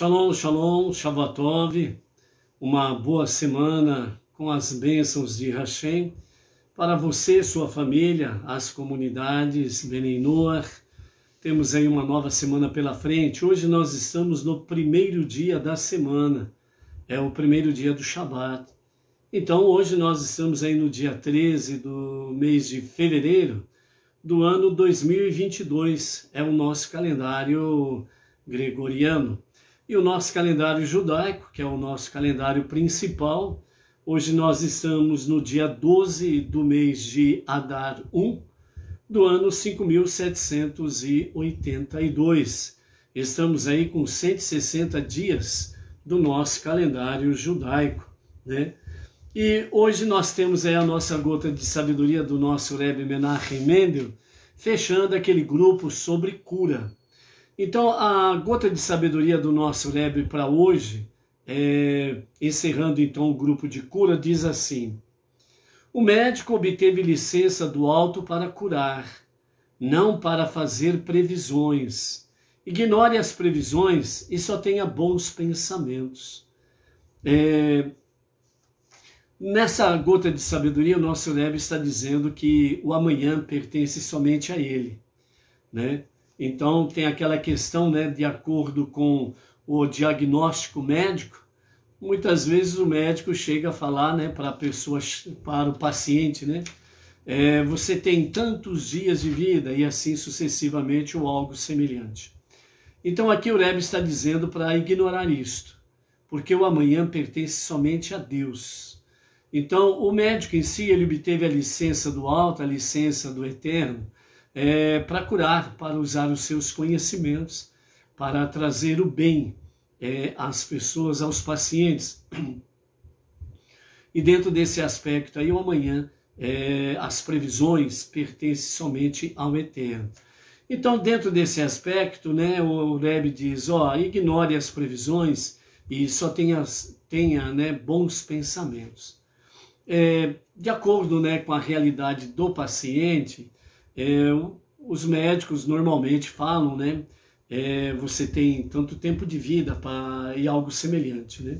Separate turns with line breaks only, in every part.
Shalom, shalom, Shavuot uma boa semana com as bênçãos de Hashem para você, sua família, as comunidades Beninoar. Temos aí uma nova semana pela frente. Hoje nós estamos no primeiro dia da semana, é o primeiro dia do Shabat. Então hoje nós estamos aí no dia 13 do mês de fevereiro do ano 2022, é o nosso calendário gregoriano. E o nosso calendário judaico, que é o nosso calendário principal, hoje nós estamos no dia 12 do mês de Adar 1, do ano 5782. Estamos aí com 160 dias do nosso calendário judaico, né? E hoje nós temos aí a nossa gota de sabedoria do nosso Rebbe Menachem Mendel, fechando aquele grupo sobre cura. Então, a gota de sabedoria do nosso Rebbe para hoje, é, encerrando então o grupo de cura, diz assim: O médico obteve licença do alto para curar, não para fazer previsões. Ignore as previsões e só tenha bons pensamentos. É, Nessa gota de sabedoria, o nosso Rebbe está dizendo que o amanhã pertence somente a ele, né? Então tem aquela questão, né, de acordo com o diagnóstico médico, muitas vezes o médico chega a falar, né, para pessoas, para o paciente, né, é, você tem tantos dias de vida e assim sucessivamente ou algo semelhante. Então aqui o Rebbe está dizendo para ignorar isto, porque o amanhã pertence somente a Deus. Então o médico em si ele obteve a licença do alto, a licença do eterno, é, para curar, para usar os seus conhecimentos, para trazer o bem é, às pessoas, aos pacientes. E dentro desse aspecto aí, o amanhã, é, as previsões pertencem somente ao eterno. Então, dentro desse aspecto, né, o Rebbe diz, ó, ignore as previsões e só tenha, tenha né, bons pensamentos. É, de acordo né, com a realidade do paciente, é, os médicos normalmente falam, né? É, você tem tanto tempo de vida para e algo semelhante, né?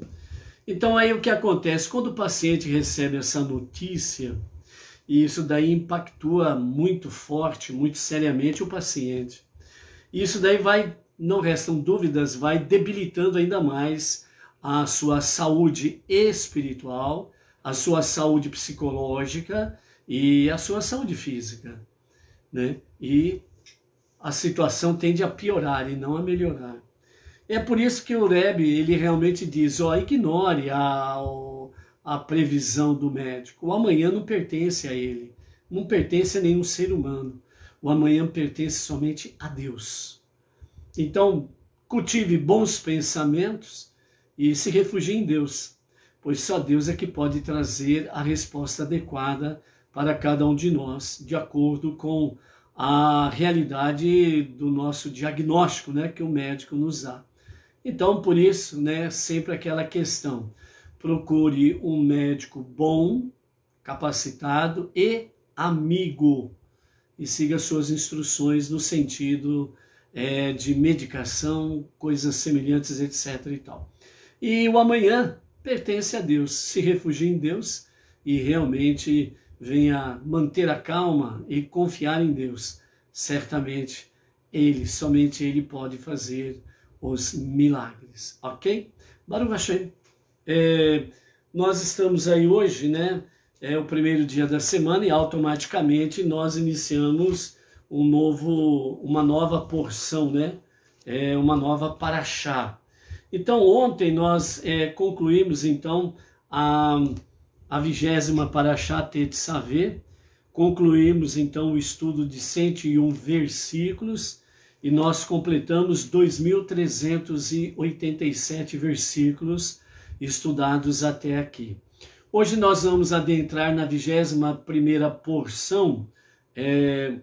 Então aí o que acontece? Quando o paciente recebe essa notícia, e isso daí impactua muito forte, muito seriamente o paciente. isso daí vai, não restam dúvidas, vai debilitando ainda mais a sua saúde espiritual, a sua saúde psicológica e a sua saúde física né? E a situação tende a piorar e não a melhorar. É por isso que o Rebbe, ele realmente diz, ó, ignore a, a previsão do médico. O amanhã não pertence a ele, não pertence a nenhum ser humano. O amanhã pertence somente a Deus. Então, cultive bons pensamentos e se refugie em Deus, pois só Deus é que pode trazer a resposta adequada para cada um de nós, de acordo com a realidade do nosso diagnóstico, né, que o médico nos dá. Então, por isso, né, sempre aquela questão: procure um médico bom, capacitado e amigo, e siga suas instruções no sentido é, de medicação, coisas semelhantes, etc. E tal. E o amanhã pertence a Deus. Se refugie em Deus e realmente venha manter a calma e confiar em Deus. Certamente Ele, somente Ele pode fazer os milagres, ok? Baruch Hashem. É, nós estamos aí hoje, né? É o primeiro dia da semana e automaticamente nós iniciamos um novo, uma nova porção, né? É uma nova paraxá. Então ontem nós é, concluímos então a a vigésima para Tetzavê. Concluímos então o estudo de 101 versículos e nós completamos 2.387 versículos estudados até aqui. Hoje nós vamos adentrar na vigésima primeira porção é,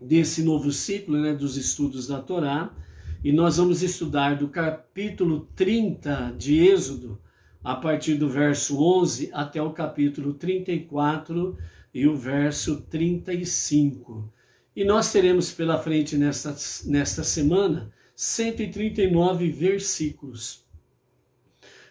desse novo ciclo né, dos estudos da Torá e nós vamos estudar do capítulo 30 de Êxodo a partir do verso 11 até o capítulo 34 e o verso 35. E nós teremos pela frente nesta, nesta semana 139 versículos.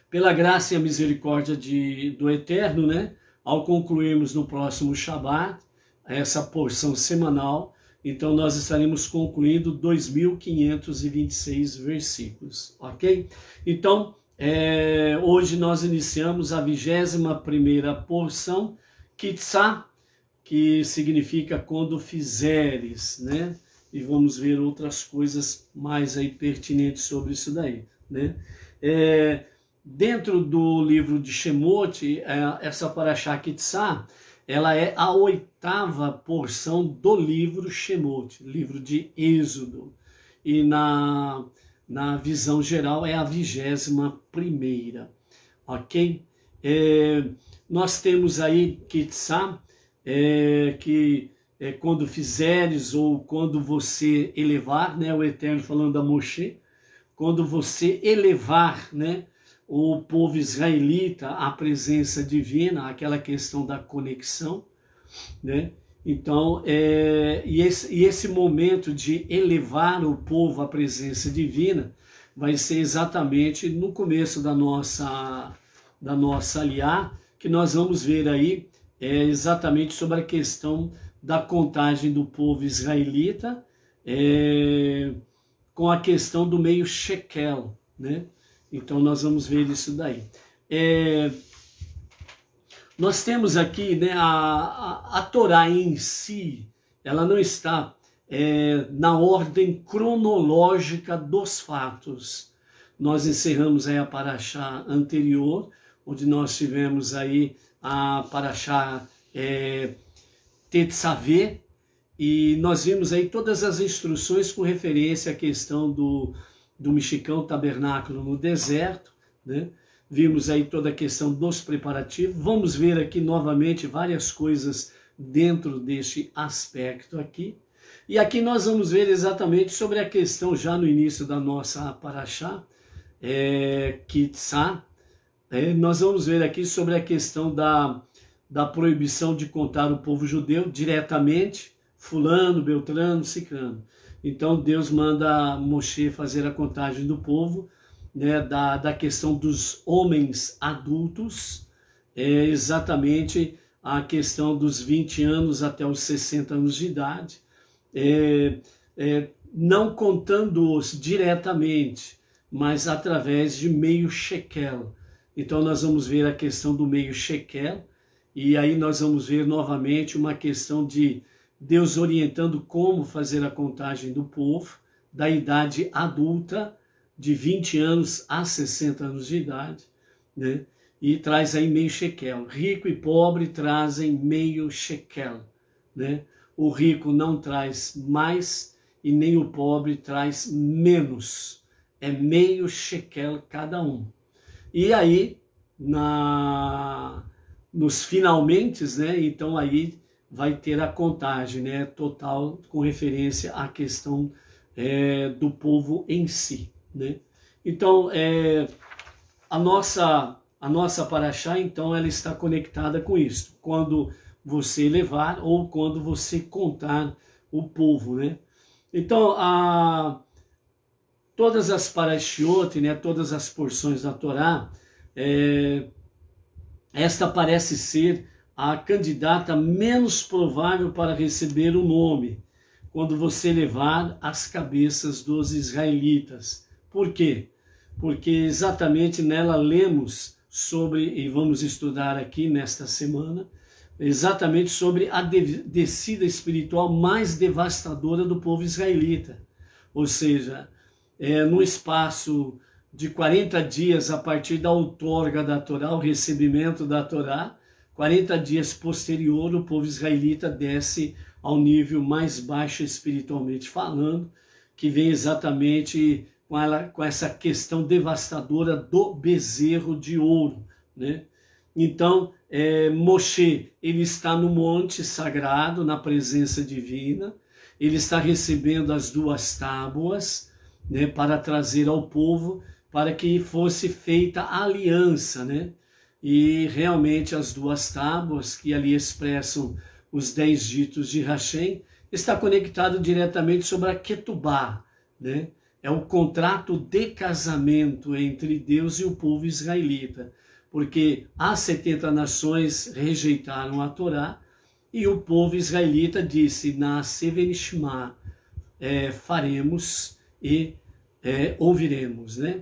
Pela graça e a misericórdia de, do Eterno, né? Ao concluirmos no próximo Shabat, essa porção semanal, então nós estaremos concluindo 2.526 versículos, ok? Então, é, hoje nós iniciamos a 21 primeira porção, Kitsá, que significa quando fizeres, né? E vamos ver outras coisas mais aí pertinentes sobre isso daí, né? É, dentro do livro de Shemot, é, essa Parashá Kitsá, ela é a oitava porção do livro Shemot, livro de Êxodo. E na na visão geral, é a vigésima primeira, ok? É, nós temos aí Kitsá, é, que é quando fizeres ou quando você elevar, né, o Eterno falando a Moshe, quando você elevar né, o povo israelita à presença divina, aquela questão da conexão, né, então, é, e, esse, e esse momento de elevar o povo à presença divina vai ser exatamente no começo da nossa, da nossa aliá, que nós vamos ver aí é, exatamente sobre a questão da contagem do povo israelita é, com a questão do meio shekel, né? Então nós vamos ver isso daí. É, nós temos aqui né, a, a, a Torá em si, ela não está é, na ordem cronológica dos fatos. Nós encerramos aí a paraxá anterior, onde nós tivemos aí a paraxá é, Tetzavê, e nós vimos aí todas as instruções com referência à questão do, do mexicão tabernáculo no deserto, né? Vimos aí toda a questão dos preparativos. Vamos ver aqui novamente várias coisas dentro deste aspecto aqui. E aqui nós vamos ver exatamente sobre a questão já no início da nossa paraxá, é, Kitsá. É, né? nós vamos ver aqui sobre a questão da, da proibição de contar o povo judeu diretamente, fulano, beltrano, ciclano. Então Deus manda Moshe fazer a contagem do povo né, da, da questão dos homens adultos é exatamente a questão dos 20 anos até os 60 anos de idade, é, é, não contando-os diretamente, mas através de meio shekel. Então nós vamos ver a questão do meio shekel, e aí nós vamos ver novamente uma questão de Deus orientando como fazer a contagem do povo, da idade adulta, de 20 anos a 60 anos de idade, né? e traz aí meio shekel. Rico e pobre trazem meio shekel. Né? O rico não traz mais e nem o pobre traz menos. É meio shekel cada um. E aí, na nos finalmente, né? Então aí vai ter a contagem, né? Total com referência à questão é, do povo em si. Né? Então, é, a nossa a nossa paraxá, então, ela está conectada com isso. Quando você levar ou quando você contar o povo, né? Então, a, todas as parashiot, né, todas as porções da Torá, é, esta parece ser a candidata menos provável para receber o nome, quando você levar as cabeças dos israelitas. Por quê? Porque exatamente nela lemos sobre, e vamos estudar aqui nesta semana, exatamente sobre a descida espiritual mais devastadora do povo israelita. Ou seja, é, no espaço de 40 dias a partir da outorga da Torá, o recebimento da Torá, 40 dias posterior, o povo israelita desce ao nível mais baixo espiritualmente falando, que vem exatamente com, ela, com essa questão devastadora do bezerro de ouro. Né? Então, é, Moshe, ele está no monte sagrado, na presença divina, ele está recebendo as duas tábuas né, para trazer ao povo, para que fosse feita a aliança. Né? E realmente as duas tábuas que ali expressam os dez ditos de Hashem, está conectado diretamente sobre a Ketubá, né? É o contrato de casamento entre Deus e o povo israelita, porque as 70 nações rejeitaram a Torá e o povo israelita disse: Na Sevenishma é, faremos e é, ouviremos, né?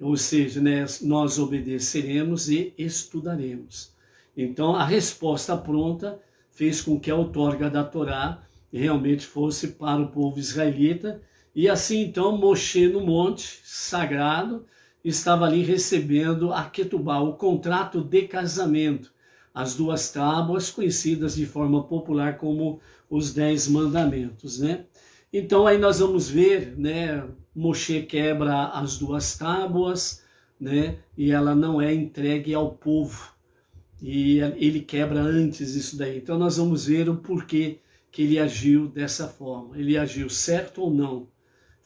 Ou seja, né, nós obedeceremos e estudaremos. Então, a resposta pronta fez com que a outorga da Torá realmente fosse para o povo israelita e assim então Moshe no monte sagrado estava ali recebendo a Ketubá, o contrato de casamento, as duas tábuas conhecidas de forma popular como os Dez Mandamentos, né? Então aí nós vamos ver, né, Moshe quebra as duas tábuas, né, e ela não é entregue ao povo, e ele quebra antes isso daí. Então nós vamos ver o porquê que ele agiu dessa forma, ele agiu certo ou não,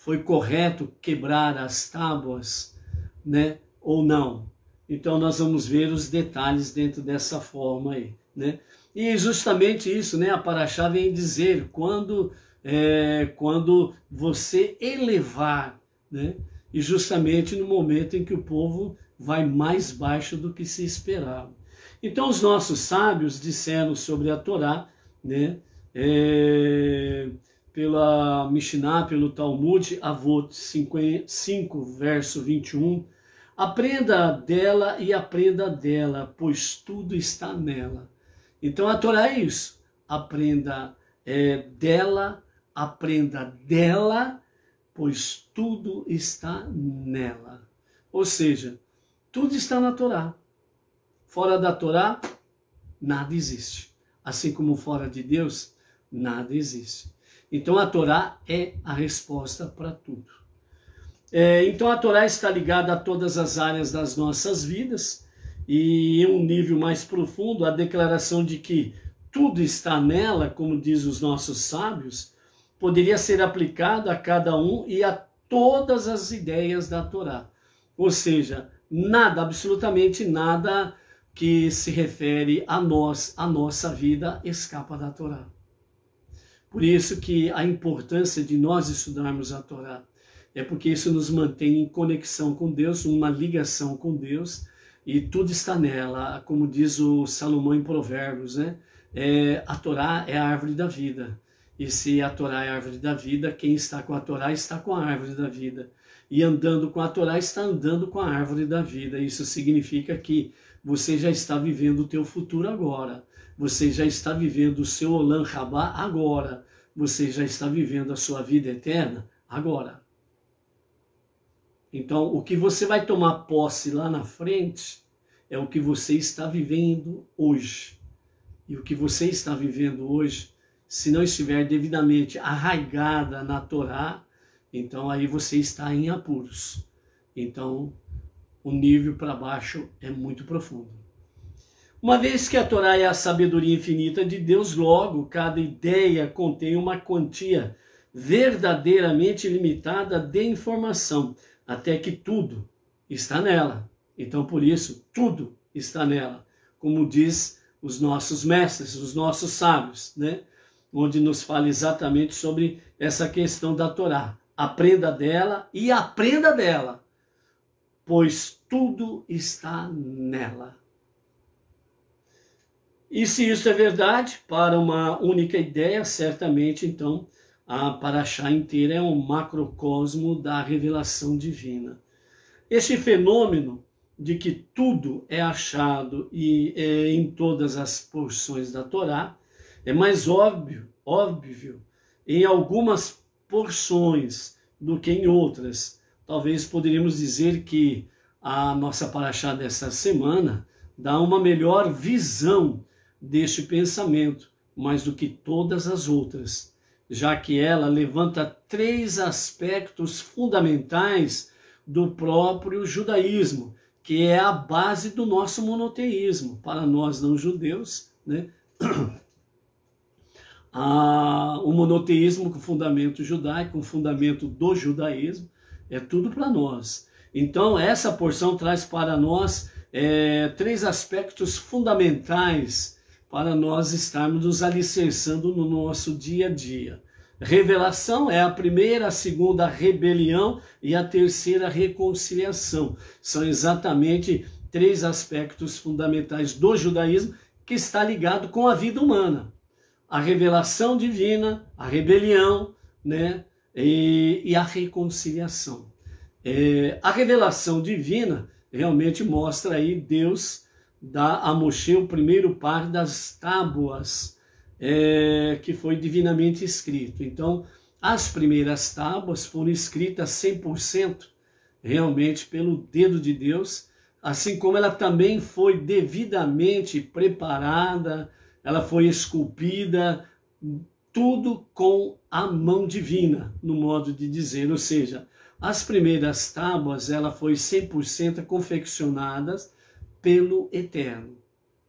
foi correto quebrar as tábuas, né, ou não. Então nós vamos ver os detalhes dentro dessa forma aí, né? E justamente isso, né, a paraxá vem dizer quando é, quando você elevar, né? E justamente no momento em que o povo vai mais baixo do que se esperava. Então os nossos sábios disseram sobre a Torá, né? É, pela Mishnah, pelo Talmud, Avot 5, verso 21. Aprenda dela e aprenda dela, pois tudo está nela. Então a Torá é isso. Aprenda é, dela, aprenda dela, pois tudo está nela. Ou seja, tudo está na Torá. Fora da Torá, nada existe. Assim como fora de Deus, nada existe. Então a Torá é a resposta para tudo. É, então a Torá está ligada a todas as áreas das nossas vidas e em um nível mais profundo, a declaração de que tudo está nela, como diz os nossos sábios, poderia ser aplicado a cada um e a todas as ideias da Torá. Ou seja, nada, absolutamente nada que se refere a nós, a nossa vida, escapa da Torá. Por isso que a importância de nós estudarmos a Torá é porque isso nos mantém em conexão com Deus, uma ligação com Deus, e tudo está nela, como diz o Salomão em Provérbios, né? É, a Torá é a árvore da vida. E se a Torá é a árvore da vida, quem está com a Torá está com a árvore da vida. E andando com a Torá está andando com a árvore da vida. Isso significa que você já está vivendo o teu futuro agora. Você já está vivendo o seu Olam Rabá agora. Você já está vivendo a sua vida eterna agora. Então, o que você vai tomar posse lá na frente é o que você está vivendo hoje. E o que você está vivendo hoje, se não estiver devidamente arraigada na Torá, então aí você está em apuros. Então, o nível para baixo é muito profundo. Uma vez que a Torá é a sabedoria infinita de Deus, logo cada ideia contém uma quantia verdadeiramente limitada de informação, até que tudo está nela. Então, por isso, tudo está nela, como diz os nossos mestres, os nossos sábios, né? onde nos fala exatamente sobre essa questão da Torá. Aprenda dela e aprenda dela, pois tudo está nela. E se isso é verdade, para uma única ideia, certamente então a Paraxá inteira é um macrocosmo da revelação divina. Este fenômeno de que tudo é achado e é, em todas as porções da Torá é mais óbvio, óbvio em algumas porções do que em outras. Talvez poderíamos dizer que a nossa paraxá dessa semana dá uma melhor visão deste pensamento mais do que todas as outras, já que ela levanta três aspectos fundamentais do próprio judaísmo, que é a base do nosso monoteísmo. Para nós não judeus, né? ah, o monoteísmo com fundamento judaico, com fundamento do judaísmo, é tudo para nós. Então, essa porção traz para nós é, três aspectos fundamentais para nós estarmos nos alicerçando no nosso dia a dia. Revelação é a primeira, a segunda, rebelião e a terceira, reconciliação. São exatamente três aspectos fundamentais do judaísmo que está ligado com a vida humana. A revelação divina, a rebelião né, e, e a reconciliação. É, a revelação divina realmente mostra aí Deus da a Moshe o primeiro par das tábuas é, que foi divinamente escrito. Então, as primeiras tábuas foram escritas 100% realmente pelo dedo de Deus, assim como ela também foi devidamente preparada, ela foi esculpida, tudo com a mão divina, no modo de dizer, ou seja, as primeiras tábuas ela foi 100% confeccionadas pelo eterno.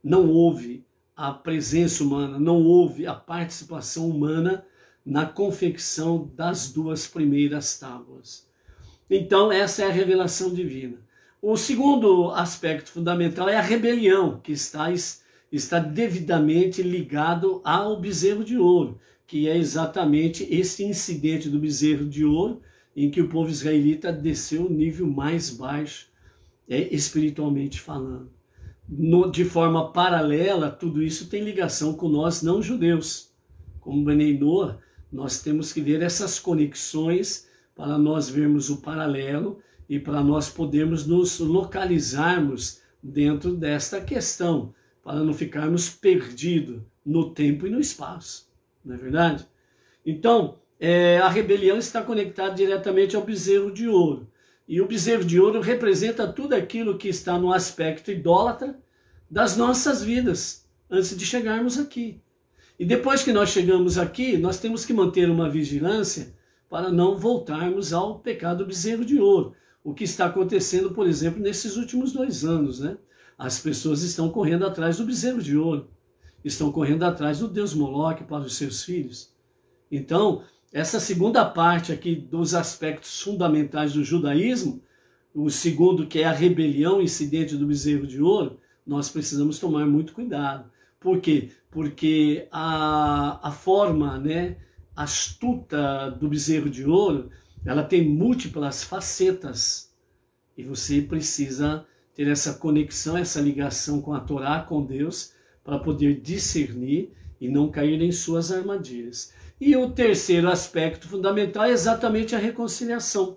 Não houve a presença humana, não houve a participação humana na confecção das duas primeiras tábuas. Então, essa é a revelação divina. O segundo aspecto fundamental é a rebelião, que está, está devidamente ligado ao bezerro de ouro, que é exatamente esse incidente do bezerro de ouro, em que o povo israelita desceu o nível mais baixo é, espiritualmente falando. No, de forma paralela, tudo isso tem ligação com nós não judeus. Como Benei Noah, nós temos que ver essas conexões para nós vermos o paralelo e para nós podermos nos localizarmos dentro desta questão, para não ficarmos perdidos no tempo e no espaço. Não é verdade? Então, é, a rebelião está conectada diretamente ao bezerro de ouro. E o bezerro de ouro representa tudo aquilo que está no aspecto idólatra das nossas vidas antes de chegarmos aqui. E depois que nós chegamos aqui, nós temos que manter uma vigilância para não voltarmos ao pecado bezerro de ouro. O que está acontecendo, por exemplo, nesses últimos dois anos, né? As pessoas estão correndo atrás do bezerro de ouro, estão correndo atrás do Deus Moloque para os seus filhos. Então, essa segunda parte aqui dos aspectos fundamentais do judaísmo, o segundo que é a rebelião incidente do bezerro de ouro, nós precisamos tomar muito cuidado. Por quê? Porque a, a forma né, astuta do bezerro de ouro, ela tem múltiplas facetas. E você precisa ter essa conexão, essa ligação com a Torá, com Deus, para poder discernir e não cair em suas armadilhas. E o terceiro aspecto fundamental é exatamente a reconciliação,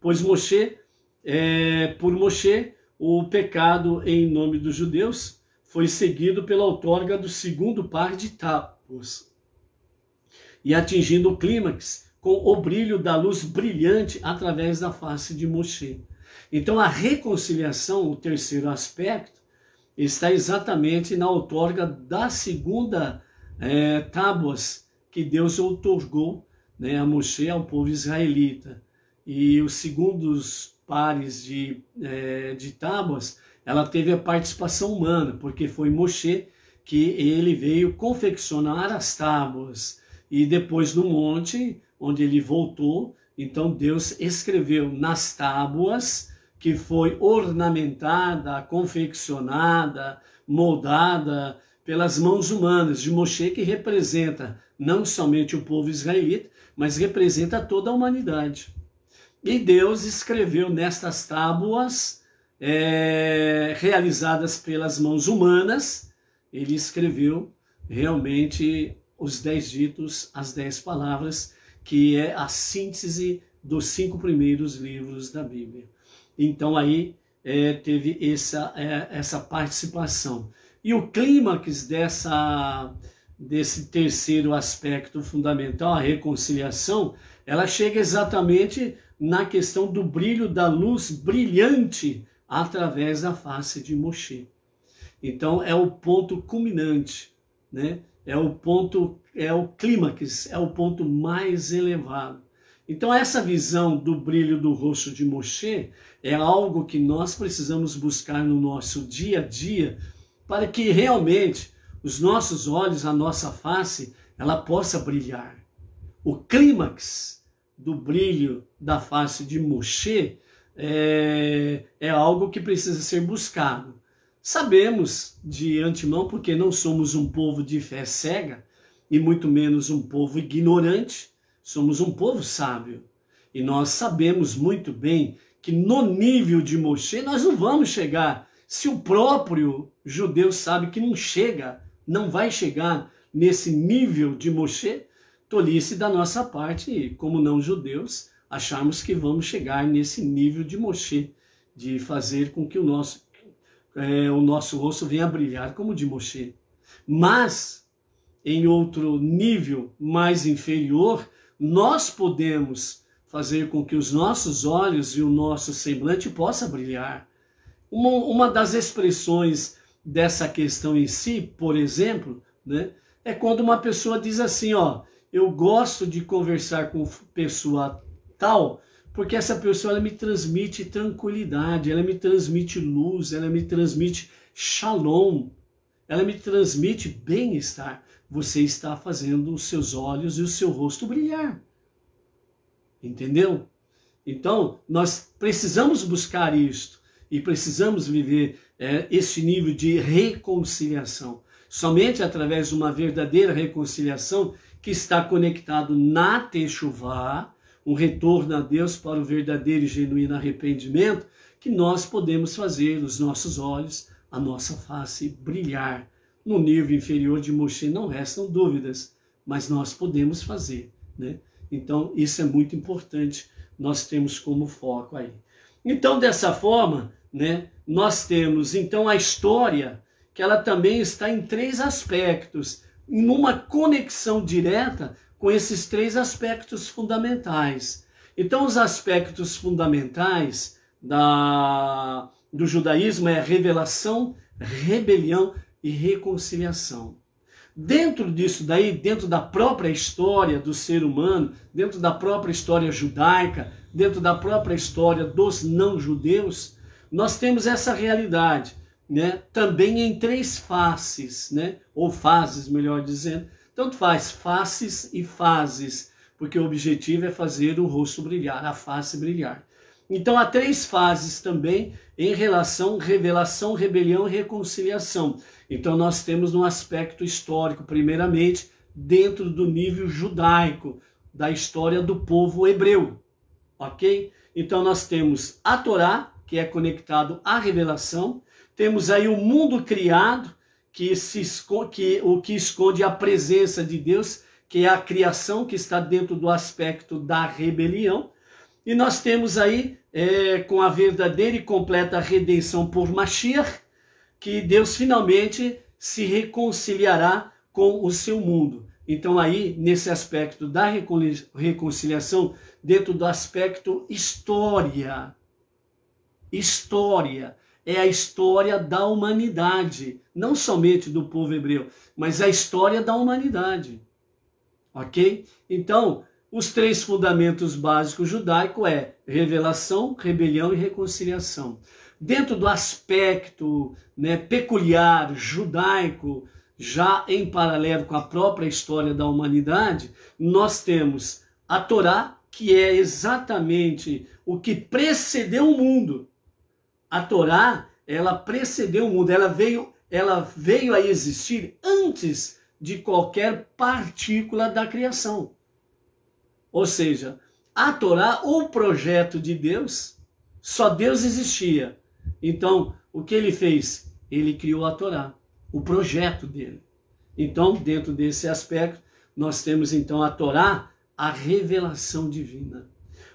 pois Moshe, é, por Moshe, o pecado em nome dos judeus foi seguido pela outorga do segundo par de tábuas e atingindo o clímax com o brilho da luz brilhante através da face de Moshe. Então a reconciliação, o terceiro aspecto, está exatamente na outorga da segunda é, tábuas que Deus outorgou né, a Moshe ao povo israelita. E os segundos pares de, é, de tábuas, ela teve a participação humana, porque foi Moshe que ele veio confeccionar as tábuas. E depois no monte, onde ele voltou, então Deus escreveu nas tábuas que foi ornamentada, confeccionada, moldada pelas mãos humanas de Moshe, que representa não somente o povo israelita, mas representa toda a humanidade. E Deus escreveu nestas tábuas, é, realizadas pelas mãos humanas, ele escreveu realmente os dez ditos, as dez palavras, que é a síntese dos cinco primeiros livros da Bíblia. Então aí é, teve essa, é, essa participação. E o clímax dessa desse terceiro aspecto fundamental, a reconciliação, ela chega exatamente na questão do brilho da luz brilhante através da face de Moshe. Então é o ponto culminante, né? É o ponto é o clímax, é o ponto mais elevado. Então essa visão do brilho do rosto de Moshe é algo que nós precisamos buscar no nosso dia a dia para que realmente os nossos olhos, a nossa face, ela possa brilhar. O clímax do brilho da face de Moshe é, é algo que precisa ser buscado. Sabemos de antemão, porque não somos um povo de fé cega, e muito menos um povo ignorante, somos um povo sábio. E nós sabemos muito bem que no nível de Moshe nós não vamos chegar se o próprio judeu sabe que não chega não vai chegar nesse nível de Moshe, tolice da nossa parte, como não judeus, acharmos que vamos chegar nesse nível de Moshe, de fazer com que o nosso, é, o nosso rosto venha a brilhar como de Moshe. Mas, em outro nível mais inferior, nós podemos fazer com que os nossos olhos e o nosso semblante possa brilhar. Uma, uma das expressões dessa questão em si, por exemplo, né, é quando uma pessoa diz assim, ó, eu gosto de conversar com pessoa tal, porque essa pessoa ela me transmite tranquilidade, ela me transmite luz, ela me transmite shalom, ela me transmite bem-estar. Você está fazendo os seus olhos e o seu rosto brilhar. Entendeu? Então, nós precisamos buscar isto e precisamos viver é, esse nível de reconciliação. Somente através de uma verdadeira reconciliação que está conectado na Techuvá, um retorno a Deus para o verdadeiro e genuíno arrependimento, que nós podemos fazer os nossos olhos, a nossa face brilhar. No nível inferior de Moshe não restam dúvidas, mas nós podemos fazer. Né? Então, isso é muito importante, nós temos como foco aí. Então, dessa forma, né, nós temos então a história, que ela também está em três aspectos, numa conexão direta com esses três aspectos fundamentais. Então, os aspectos fundamentais da, do judaísmo é revelação, rebelião e reconciliação. Dentro disso daí, dentro da própria história do ser humano, dentro da própria história judaica, dentro da própria história dos não-judeus, nós temos essa realidade, né? Também em três faces, né? Ou fases, melhor dizendo. Tanto faz faces e fases, porque o objetivo é fazer o rosto brilhar, a face brilhar. Então há três fases também em relação revelação, rebelião e reconciliação. Então nós temos um aspecto histórico, primeiramente, dentro do nível judaico, da história do povo hebreu, ok? Então nós temos a Torá, que é conectado à revelação. Temos aí o um mundo criado, que, se esconde, que o que esconde a presença de Deus, que é a criação que está dentro do aspecto da rebelião. E nós temos aí, é, com a verdadeira e completa redenção por Mashiach, que Deus finalmente se reconciliará com o seu mundo. Então, aí, nesse aspecto da reconciliação, dentro do aspecto história, história, é a história da humanidade, não somente do povo hebreu, mas a história da humanidade. OK? Então, os três fundamentos básicos judaico é revelação, rebelião e reconciliação. Dentro do aspecto né, peculiar judaico, já em paralelo com a própria história da humanidade, nós temos a Torá, que é exatamente o que precedeu o mundo a Torá, ela precedeu o mundo, ela veio, ela veio a existir antes de qualquer partícula da criação. Ou seja, a Torá, o projeto de Deus, só Deus existia. Então, o que ele fez? Ele criou a Torá, o projeto dele. Então, dentro desse aspecto, nós temos então a Torá, a revelação divina.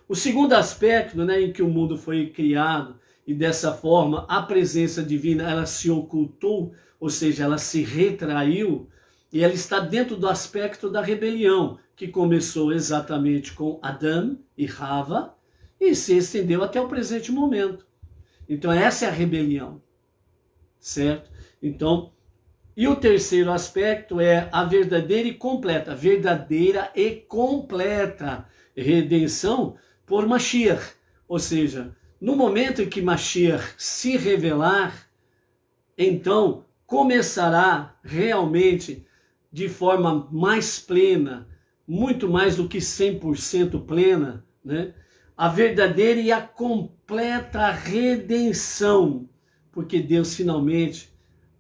O segundo aspecto né, em que o mundo foi criado e dessa forma a presença divina ela se ocultou, ou seja, ela se retraiu e ela está dentro do aspecto da rebelião que começou exatamente com Adão e Rava e se estendeu até o presente momento. Então essa é a rebelião, certo? Então e o terceiro aspecto é a verdadeira e completa, verdadeira e completa redenção por Mashiach, ou seja, no momento em que Mashiach se revelar, então começará realmente de forma mais plena, muito mais do que 100% plena, né? a verdadeira e a completa redenção, porque Deus finalmente,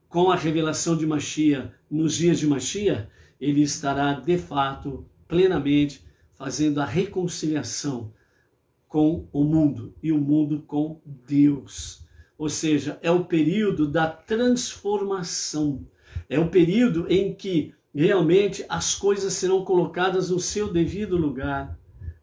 com a revelação de Machia, nos dias de Machia, ele estará de fato, plenamente, fazendo a reconciliação com o mundo e o mundo com Deus. Ou seja, é o período da transformação. É o período em que realmente as coisas serão colocadas no seu devido lugar,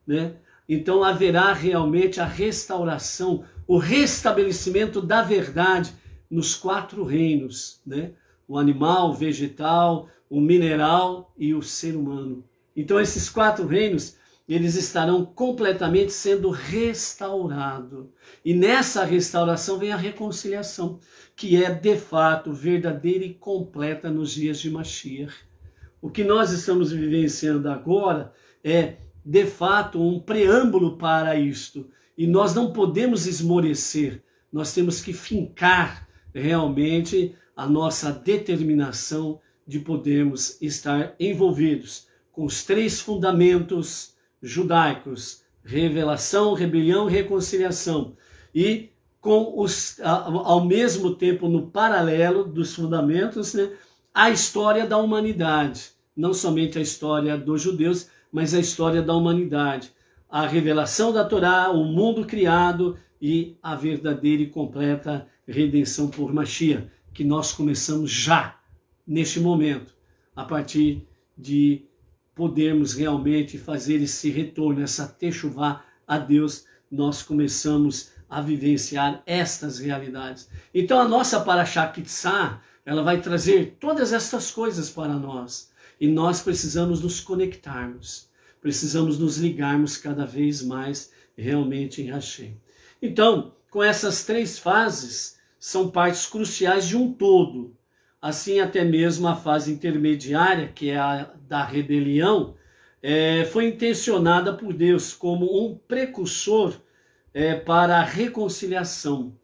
né? Então haverá realmente a restauração, o restabelecimento da verdade nos quatro reinos, né? O animal, o vegetal, o mineral e o ser humano. Então esses quatro reinos eles estarão completamente sendo restaurados. E nessa restauração vem a reconciliação, que é de fato verdadeira e completa nos dias de Mashiach. O que nós estamos vivenciando agora é de fato um preâmbulo para isto. E nós não podemos esmorecer, nós temos que fincar realmente a nossa determinação de podermos estar envolvidos com os três fundamentos judaicos, revelação, rebelião e reconciliação. E com os, ao mesmo tempo, no paralelo dos fundamentos, né, a história da humanidade. Não somente a história dos judeus, mas a história da humanidade. A revelação da Torá, o mundo criado e a verdadeira e completa redenção por Machia, que nós começamos já, neste momento, a partir de podermos realmente fazer esse retorno, essa techuvá a Deus, nós começamos a vivenciar estas realidades. Então a nossa Paraxá Kitsá, ela vai trazer todas estas coisas para nós. E nós precisamos nos conectarmos, precisamos nos ligarmos cada vez mais realmente em Hashem. Então, com essas três fases, são partes cruciais de um todo assim até mesmo a fase intermediária, que é a da rebelião, é, foi intencionada por Deus como um precursor é, para a reconciliação.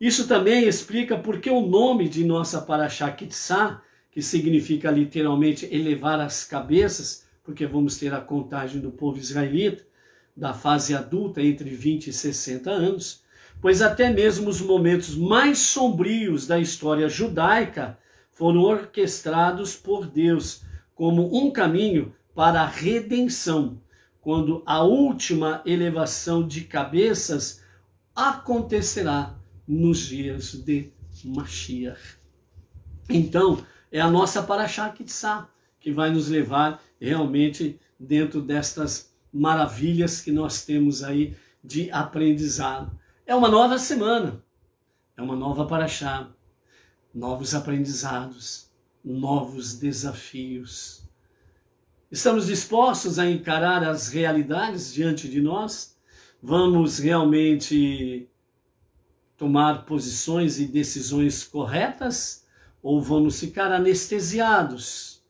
Isso também explica porque o nome de nossa Paraxá Kitsá, que significa literalmente elevar as cabeças, porque vamos ter a contagem do povo israelita, da fase adulta entre 20 e 60 anos, pois até mesmo os momentos mais sombrios da história judaica foram orquestrados por Deus como um caminho para a redenção, quando a última elevação de cabeças acontecerá nos dias de Mashiach. Então, é a nossa Parashá Kitsá que vai nos levar realmente dentro destas maravilhas que nós temos aí de aprendizado. É uma nova semana, é uma nova Parashá novos aprendizados, novos desafios. Estamos dispostos a encarar as realidades diante de nós? Vamos realmente tomar posições e decisões corretas? Ou vamos ficar anestesiados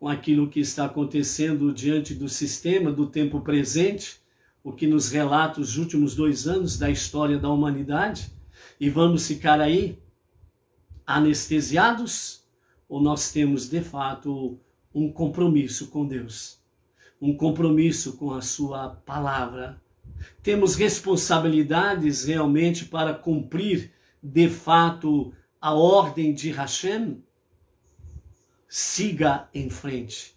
com aquilo que está acontecendo diante do sistema, do tempo presente, o que nos relata os últimos dois anos da história da humanidade? E vamos ficar aí anestesiados ou nós temos de fato um compromisso com Deus, um compromisso com a Sua palavra. Temos responsabilidades realmente para cumprir de fato a ordem de Hashem? Siga em frente.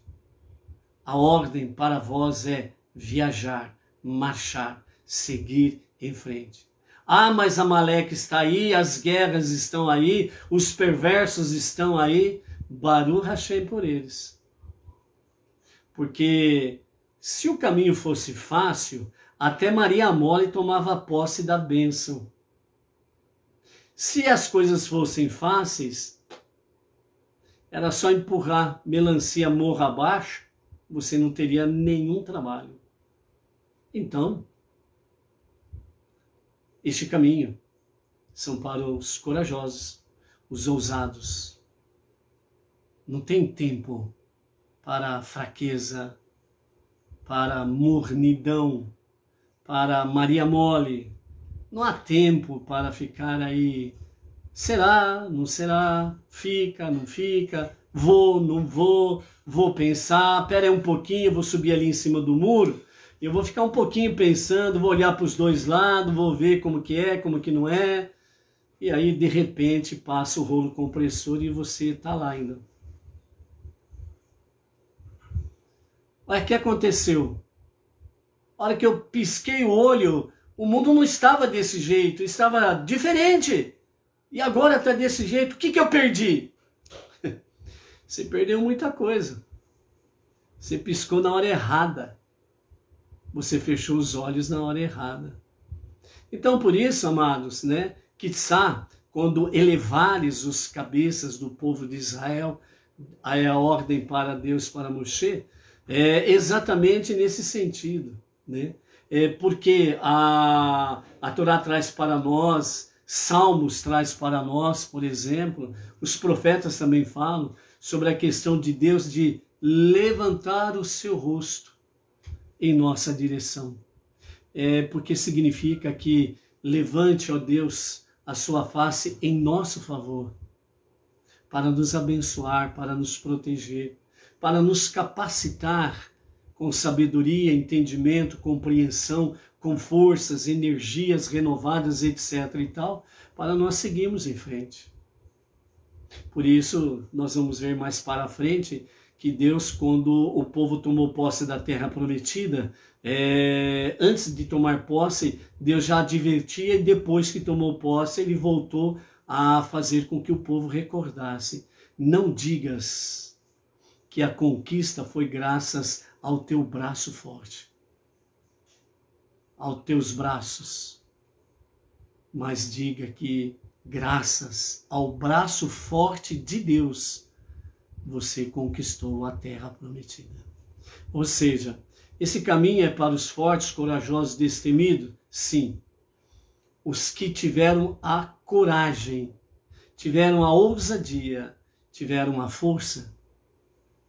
A ordem para vós é viajar, marchar, seguir em frente. Ah, mas Amaleque está aí, as guerras estão aí, os perversos estão aí. Baru Hashem por eles. Porque se o caminho fosse fácil, até Maria Mole tomava posse da bênção. Se as coisas fossem fáceis, era só empurrar melancia morra abaixo, você não teria nenhum trabalho. Então, este caminho são para os corajosos, os ousados. Não tem tempo para fraqueza, para mornidão, para Maria Mole. Não há tempo para ficar aí. Será, não será, fica, não fica, vou, não vou, vou pensar, pera aí um pouquinho, vou subir ali em cima do muro eu vou ficar um pouquinho pensando, vou olhar para os dois lados, vou ver como que é, como que não é. E aí, de repente, passa o rolo compressor e você está lá ainda. Olha o que aconteceu. A hora que eu pisquei o olho, o mundo não estava desse jeito, estava diferente. E agora está desse jeito. O que, que eu perdi? Você perdeu muita coisa. Você piscou na hora errada. Você fechou os olhos na hora errada. Então, por isso, amados, né? Quiçá, quando elevares os cabeças do povo de Israel, aí a ordem para Deus, para Moshe, é exatamente nesse sentido, né? É porque a, a Torá traz para nós, Salmos traz para nós, por exemplo, os profetas também falam sobre a questão de Deus de levantar o seu rosto em nossa direção. É porque significa que levante, ó Deus, a sua face em nosso favor, para nos abençoar, para nos proteger, para nos capacitar com sabedoria, entendimento, compreensão, com forças, energias renovadas, etc. e tal, para nós seguirmos em frente. Por isso, nós vamos ver mais para frente que Deus, quando o povo tomou posse da terra prometida, é, antes de tomar posse, Deus já advertia e depois que tomou posse, ele voltou a fazer com que o povo recordasse. Não digas que a conquista foi graças ao teu braço forte, aos teus braços, mas diga que graças ao braço forte de Deus você conquistou a terra prometida. Ou seja, esse caminho é para os fortes, corajosos, destemidos? Sim. Os que tiveram a coragem, tiveram a ousadia, tiveram a força,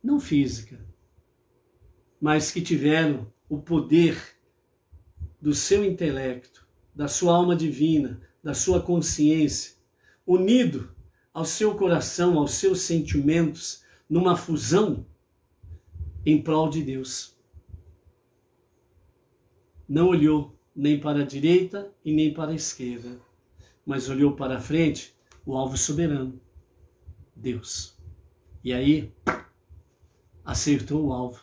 não física, mas que tiveram o poder do seu intelecto, da sua alma divina, da sua consciência, unido ao seu coração, aos seus sentimentos, numa fusão em prol de Deus. Não olhou nem para a direita e nem para a esquerda, mas olhou para a frente, o alvo soberano, Deus. E aí, acertou o alvo.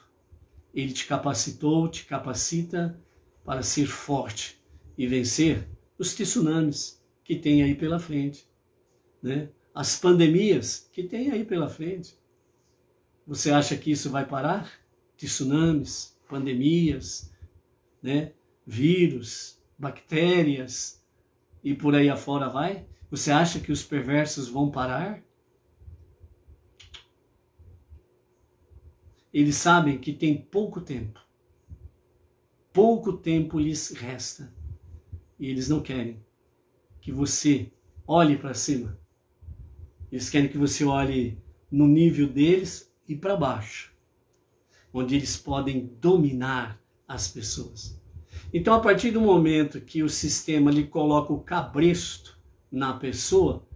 Ele te capacitou, te capacita para ser forte e vencer os tsunamis que tem aí pela frente, né? as pandemias que tem aí pela frente. Você acha que isso vai parar? Tsunamis, pandemias, né? vírus, bactérias e por aí afora vai? Você acha que os perversos vão parar? Eles sabem que tem pouco tempo. Pouco tempo lhes resta. E eles não querem que você olhe para cima eles querem que você olhe no nível deles e para baixo, onde eles podem dominar as pessoas. Então, a partir do momento que o sistema lhe coloca o cabresto na pessoa,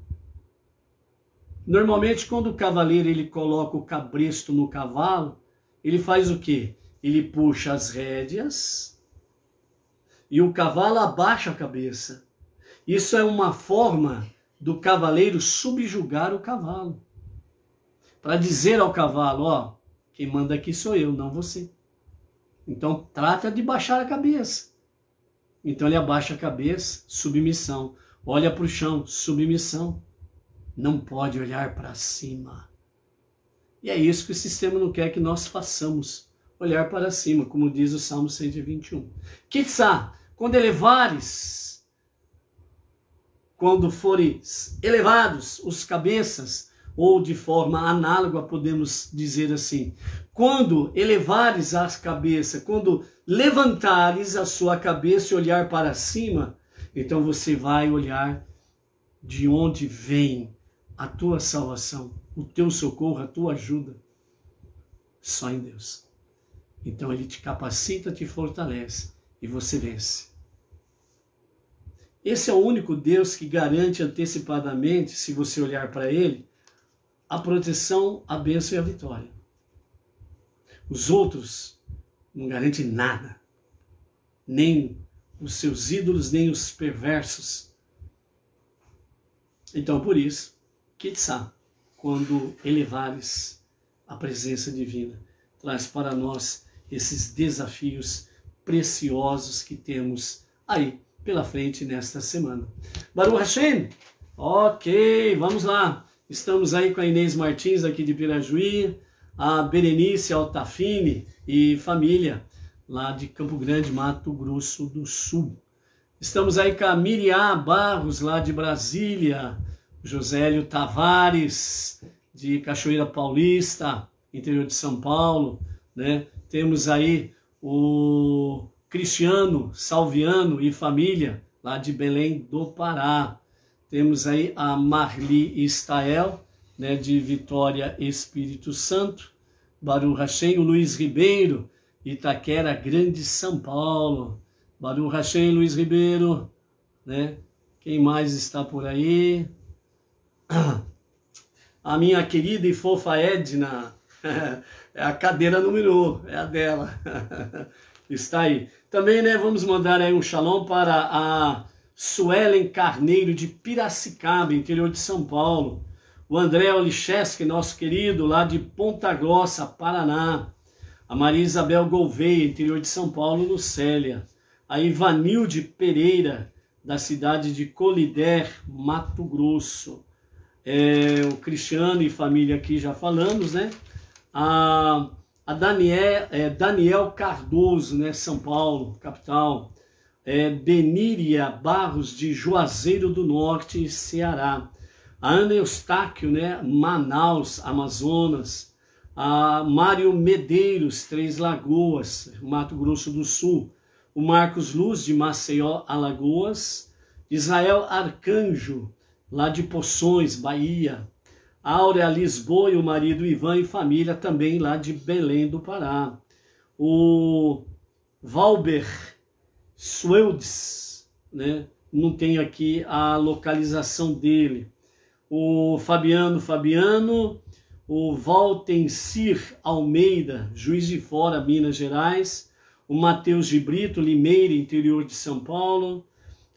normalmente quando o cavaleiro ele coloca o cabresto no cavalo, ele faz o quê? Ele puxa as rédeas e o cavalo abaixa a cabeça. Isso é uma forma do cavaleiro subjugar o cavalo. Para dizer ao cavalo, ó, quem manda aqui sou eu, não você. Então trata de baixar a cabeça. Então ele abaixa a cabeça, submissão. Olha para o chão, submissão. Não pode olhar para cima. E é isso que o sistema não quer que nós façamos. Olhar para cima, como diz o Salmo 121. Quizá, quando elevares quando forem elevados os cabeças, ou de forma análoga, podemos dizer assim: quando elevares as cabeças, quando levantares a sua cabeça e olhar para cima, então você vai olhar de onde vem a tua salvação, o teu socorro, a tua ajuda. Só em Deus. Então ele te capacita, te fortalece e você vence. Esse é o único Deus que garante antecipadamente, se você olhar para ele, a proteção, a bênção e a vitória. Os outros não garantem nada. Nem os seus ídolos, nem os perversos. Então, por isso, quiçá, quando elevares a presença divina, traz para nós esses desafios preciosos que temos aí pela frente nesta semana. Baru Hashem! Ok, vamos lá. Estamos aí com a Inês Martins aqui de Pirajuí, a Berenice Altafine e família lá de Campo Grande, Mato Grosso do Sul. Estamos aí com a Miriam Barros lá de Brasília, Josélio Tavares de Cachoeira Paulista, interior de São Paulo, né? Temos aí o Cristiano Salviano e família, lá de Belém do Pará. Temos aí a Marli Stael, né, de Vitória Espírito Santo. Baru Rachem, o Luiz Ribeiro, Itaquera, Grande São Paulo. Baru Rachem, Luiz Ribeiro, né? Quem mais está por aí? A minha querida e fofa Edna, é a cadeira número um, é a dela. Está aí. Também né, vamos mandar aí um xalão para a Suelen Carneiro de Piracicaba, interior de São Paulo. O André Olicheski, nosso querido, lá de Ponta Grossa, Paraná. A Maria Isabel Gouveia, interior de São Paulo, Lucélia. A Ivanilde Pereira, da cidade de Colider Mato Grosso. É, o Cristiano e família aqui já falamos, né? A a Daniel, é, Daniel Cardoso, né, São Paulo, capital, é, Beníria Barros de Juazeiro do Norte, Ceará, a Ana Eustáquio, né, Manaus, Amazonas, a Mário Medeiros, Três Lagoas, Mato Grosso do Sul, o Marcos Luz de Maceió, Alagoas, Israel Arcanjo, lá de Poções, Bahia, Áurea Lisboa e o marido Ivan e família também lá de Belém do Pará. O Valber Sueldes, né? não tem aqui a localização dele. O Fabiano Fabiano, o Valtencir Almeida, Juiz de Fora, Minas Gerais, o Matheus Gibrito, Limeira, interior de São Paulo,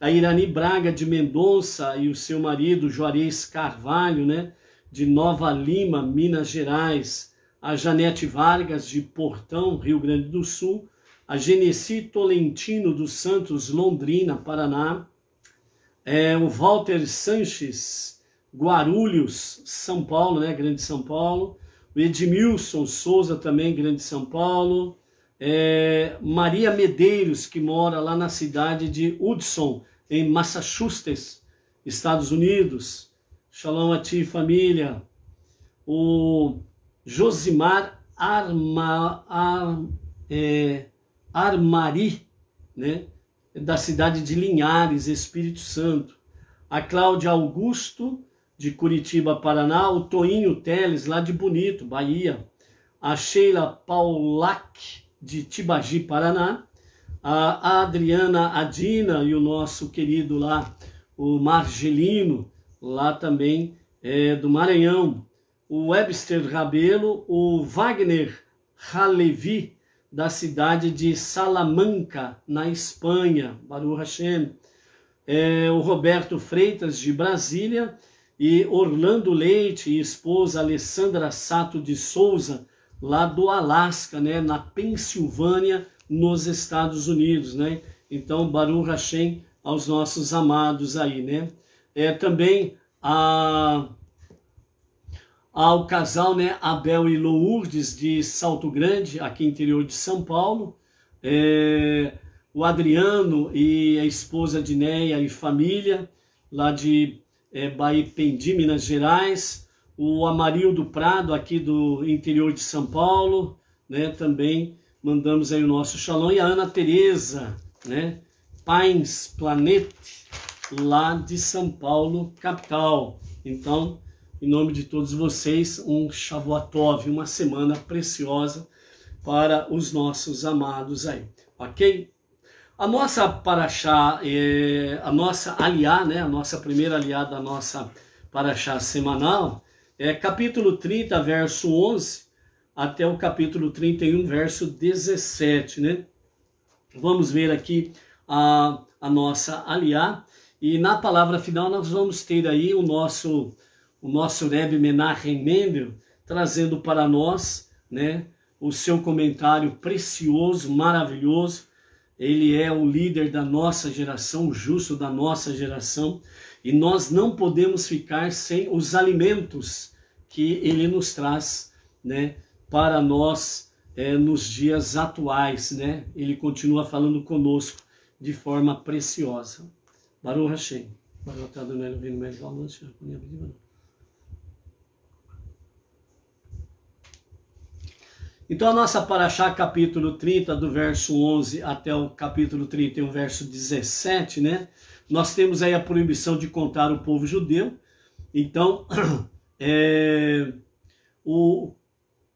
a Irani Braga de Mendonça e o seu marido Juarez Carvalho, né? de Nova Lima, Minas Gerais, a Janete Vargas, de Portão, Rio Grande do Sul, a Genesi Tolentino dos Santos, Londrina, Paraná, é, o Walter Sanches, Guarulhos, São Paulo, né, Grande São Paulo, o Edmilson Souza também, Grande São Paulo, é, Maria Medeiros, que mora lá na cidade de Hudson, em Massachusetts, Estados Unidos, Shalom a ti, família. O Josimar Arma, Ar, é, Armari, né? da cidade de Linhares, Espírito Santo. A Cláudia Augusto, de Curitiba, Paraná. O Toinho Teles, lá de Bonito, Bahia. A Sheila Paulac, de Tibagi, Paraná. A Adriana Adina e o nosso querido lá, o Margelino lá também é, do Maranhão, o Webster Rabelo, o Wagner Halevi, da cidade de Salamanca, na Espanha, Baruch Hashem, é, o Roberto Freitas, de Brasília, e Orlando Leite e esposa Alessandra Sato de Souza, lá do Alasca, né, na Pensilvânia, nos Estados Unidos, né? Então, Baruch Hashem aos nossos amados aí, né? é, também a, ao casal né, Abel e Lourdes de Salto Grande, aqui interior de São Paulo, é, o Adriano e a esposa de Neia e família, lá de é, Bahia Pendi, Minas Gerais, o Amarildo Prado, aqui do interior de São Paulo, né, também mandamos aí o nosso xalão, e a Ana Tereza, né, Pines Planete, lá de São Paulo, capital. Então, em nome de todos vocês, um Shavuatov, uma semana preciosa para os nossos amados aí, ok? A nossa Paraxá, é, a nossa aliá, né, a nossa primeira aliá da nossa Paraxá semanal, é capítulo 30, verso 11, até o capítulo 31, verso 17, né? Vamos ver aqui a, a nossa aliá. E na palavra final nós vamos ter aí o nosso o nosso Rebbe Menachem Mendel trazendo para nós, né, o seu comentário precioso, maravilhoso. Ele é o líder da nossa geração, o justo da nossa geração, e nós não podemos ficar sem os alimentos que ele nos traz, né, para nós é, nos dias atuais, né? Ele continua falando conosco de forma preciosa. Baruch Hashem, Baruch Adonai Elohim Melech Haolam, Asher Kol Então a nossa Paraxá, capítulo 30, do verso 11 até o capítulo 31, verso 17, né? Nós temos aí a proibição de contar o povo judeu. Então, é, o,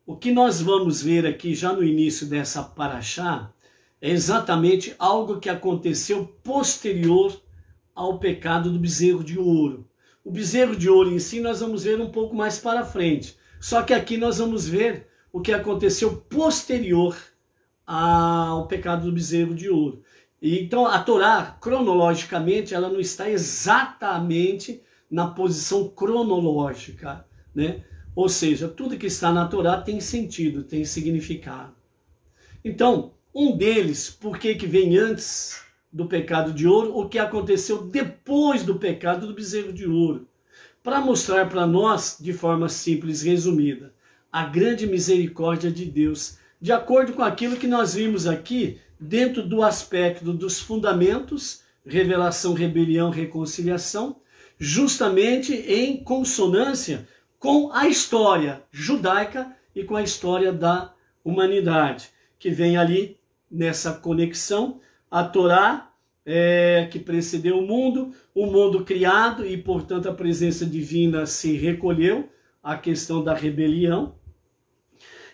o que nós vamos ver aqui já no início dessa Paraxá é exatamente algo que aconteceu posterior ao pecado do bezerro de ouro. O bezerro de ouro em si nós vamos ver um pouco mais para frente. Só que aqui nós vamos ver o que aconteceu posterior ao pecado do bezerro de ouro. E, então a Torá, cronologicamente, ela não está exatamente na posição cronológica, né? Ou seja, tudo que está na Torá tem sentido, tem significado. Então, um deles, por que que vem antes do pecado de ouro, o que aconteceu depois do pecado do bezerro de ouro, para mostrar para nós, de forma simples e resumida, a grande misericórdia de Deus, de acordo com aquilo que nós vimos aqui, dentro do aspecto dos fundamentos, revelação, rebelião, reconciliação, justamente em consonância com a história judaica e com a história da humanidade, que vem ali nessa conexão a Torá, é, que precedeu o mundo, o mundo criado e, portanto, a presença divina se recolheu, a questão da rebelião,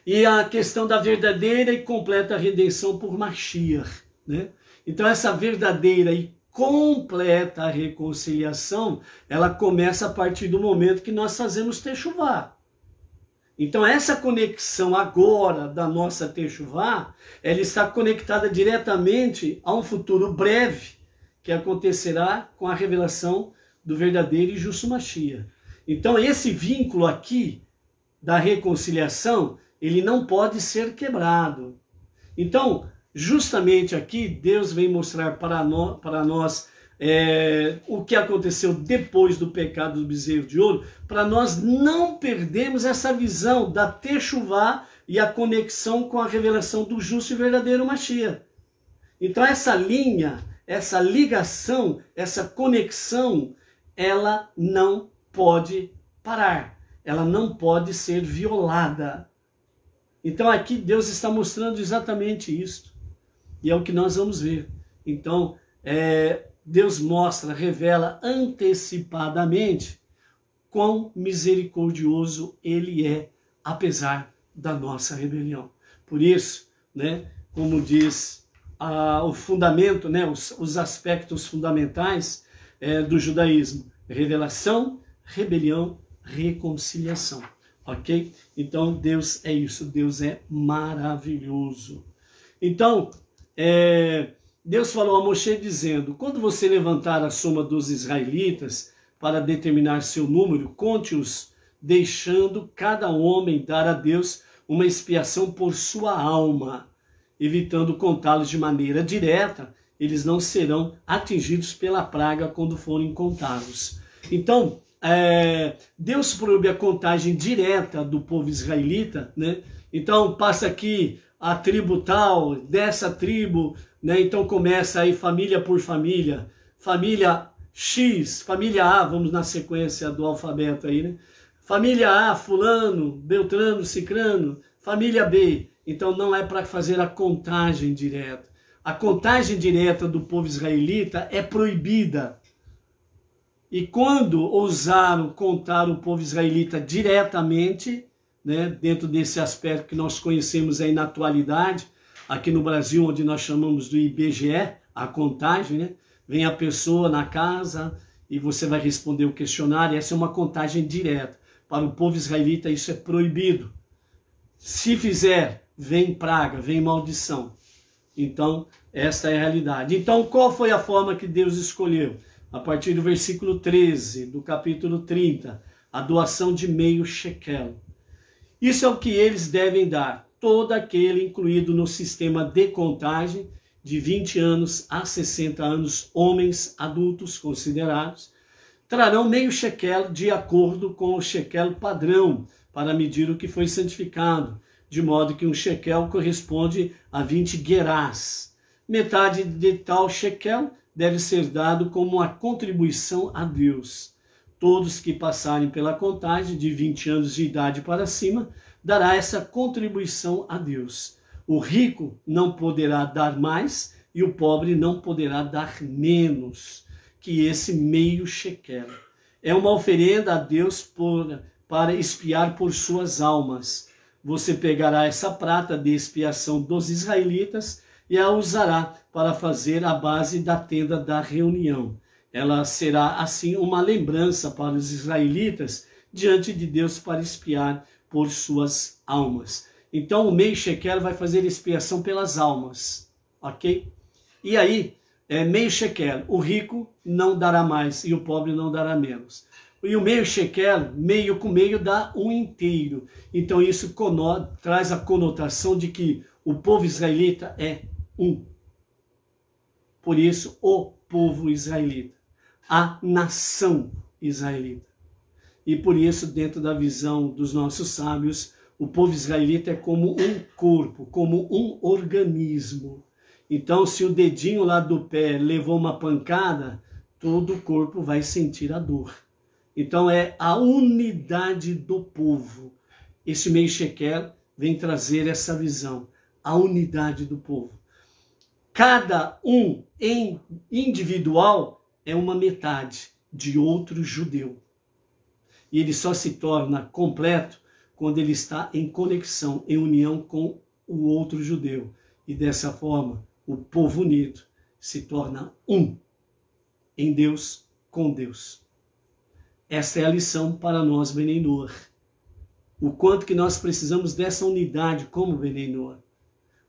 e a questão da verdadeira e completa redenção por Mashiach. Né? Então, essa verdadeira e completa reconciliação, ela começa a partir do momento que nós fazemos Techuvá. Então essa conexão agora da nossa Techuvá, ela está conectada diretamente a um futuro breve que acontecerá com a revelação do verdadeiro e justo Mashiach. Então esse vínculo aqui da reconciliação, ele não pode ser quebrado. Então, justamente aqui, Deus vem mostrar para, para nós é, o que aconteceu depois do pecado do bezerro de ouro, para nós não perdermos essa visão da Techuvá e a conexão com a revelação do justo e verdadeiro Mashiach. Então essa linha, essa ligação, essa conexão, ela não pode parar, ela não pode ser violada. Então aqui Deus está mostrando exatamente isso. E é o que nós vamos ver. Então, é, Deus mostra, revela antecipadamente quão misericordioso ele é, apesar da nossa rebelião. Por isso, né, como diz ah, o fundamento, né, os, os aspectos fundamentais é, do judaísmo, revelação, rebelião, reconciliação, ok? Então, Deus é isso, Deus é maravilhoso. Então, é, Deus falou a Moshe dizendo: Quando você levantar a soma dos israelitas para determinar seu número, conte-os, deixando cada homem dar a Deus uma expiação por sua alma, evitando contá-los de maneira direta, eles não serão atingidos pela praga quando forem contados. Então, é, Deus proíbe a contagem direta do povo israelita, né? Então, passa aqui a tribo tal, dessa tribo, né? Então começa aí família por família, família X, família A, vamos na sequência do alfabeto aí, né? Família A, fulano, Beltrano, Cicrano, família B. Então não é para fazer a contagem direta. A contagem direta do povo israelita é proibida. E quando ousaram contar o povo israelita diretamente, né, dentro desse aspecto que nós conhecemos aí na atualidade, aqui no Brasil, onde nós chamamos do IBGE, a contagem, né? Vem a pessoa na casa e você vai responder o questionário. Essa é uma contagem direta. Para o povo israelita, isso é proibido. Se fizer, vem praga, vem maldição. Então, esta é a realidade. Então, qual foi a forma que Deus escolheu? A partir do versículo 13 do capítulo 30, a doação de meio shekel. Isso é o que eles devem dar, todo aquele incluído no sistema de contagem de 20 anos a 60 anos, homens adultos considerados, trarão meio shekel de acordo com o shekel padrão para medir o que foi santificado, de modo que um shekel corresponde a 20 gerás. Metade de tal shekel deve ser dado como uma contribuição a Deus todos que passarem pela contagem de 20 anos de idade para cima, dará essa contribuição a Deus. O rico não poderá dar mais e o pobre não poderá dar menos que esse meio shekel. É uma oferenda a Deus por, para espiar por suas almas. Você pegará essa prata de expiação dos israelitas e a usará para fazer a base da tenda da reunião. Ela será, assim, uma lembrança para os israelitas diante de Deus para espiar por suas almas. Então, o shekel vai fazer expiação pelas almas, ok? E aí, é, shekel o rico não dará mais e o pobre não dará menos. E o meio shekel, meio com meio, dá um inteiro. Então isso conota, traz a conotação de que o povo israelita é um. Por isso, o povo israelita a nação israelita. E por isso, dentro da visão dos nossos sábios, o povo israelita é como um corpo, como um organismo. Então, se o dedinho lá do pé levou uma pancada, todo o corpo vai sentir a dor. Então, é a unidade do povo. esse meio Shekel vem trazer essa visão, a unidade do povo. Cada um individual é uma metade de outro judeu. E ele só se torna completo quando ele está em conexão, em união com o outro judeu. E dessa forma, o povo unido se torna um em Deus com Deus. Esta é a lição para nós, Benenor. O quanto que nós precisamos dessa unidade como Benenor.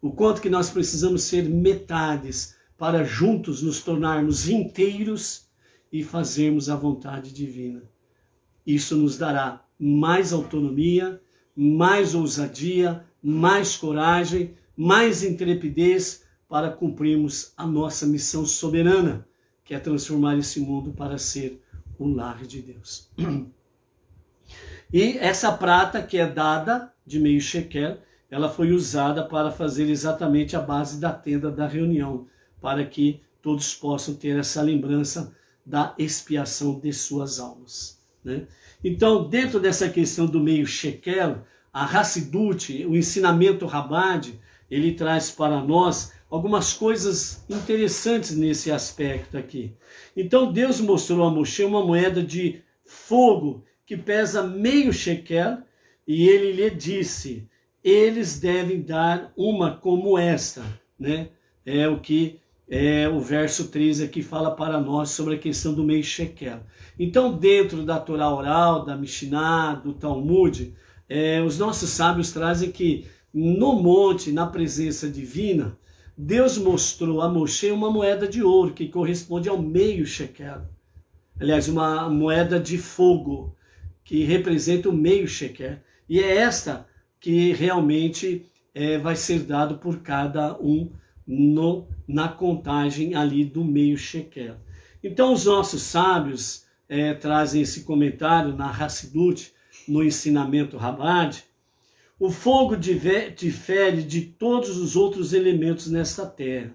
O quanto que nós precisamos ser metades para juntos nos tornarmos inteiros e fazermos a vontade divina. Isso nos dará mais autonomia, mais ousadia, mais coragem, mais intrepidez para cumprirmos a nossa missão soberana, que é transformar esse mundo para ser o lar de Deus. E essa prata que é dada de meio shekel, ela foi usada para fazer exatamente a base da tenda da reunião, para que todos possam ter essa lembrança da expiação de suas almas. Né? Então, dentro dessa questão do meio Shekel, a Hassidut, o ensinamento Rabad, ele traz para nós algumas coisas interessantes nesse aspecto aqui. Então, Deus mostrou a Moshe uma moeda de fogo que pesa meio shekel e ele lhe disse: eles devem dar uma como esta, né? É o que é, o verso 13 aqui fala para nós sobre a questão do meio shekel. Então, dentro da Torá oral, da Mishnah, do Talmud, é, os nossos sábios trazem que no monte, na presença divina, Deus mostrou a Moshe uma moeda de ouro que corresponde ao meio shekel. Aliás, uma moeda de fogo que representa o meio shekel. E é esta que realmente é, vai ser dado por cada um no na contagem ali do meio shekel. Então os nossos sábios é, trazem esse comentário na Hassidut, no ensinamento Rabad. O fogo difere de todos os outros elementos nesta terra.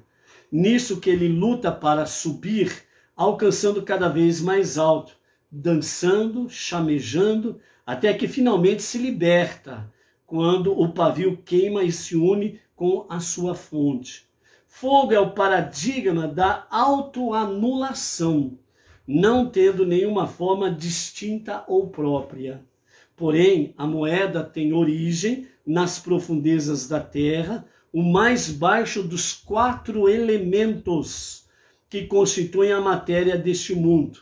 Nisso que ele luta para subir, alcançando cada vez mais alto, dançando, chamejando, até que finalmente se liberta, quando o pavio queima e se une com a sua fonte. Fogo é o paradigma da autoanulação, não tendo nenhuma forma distinta ou própria. Porém, a moeda tem origem nas profundezas da terra, o mais baixo dos quatro elementos que constituem a matéria deste mundo.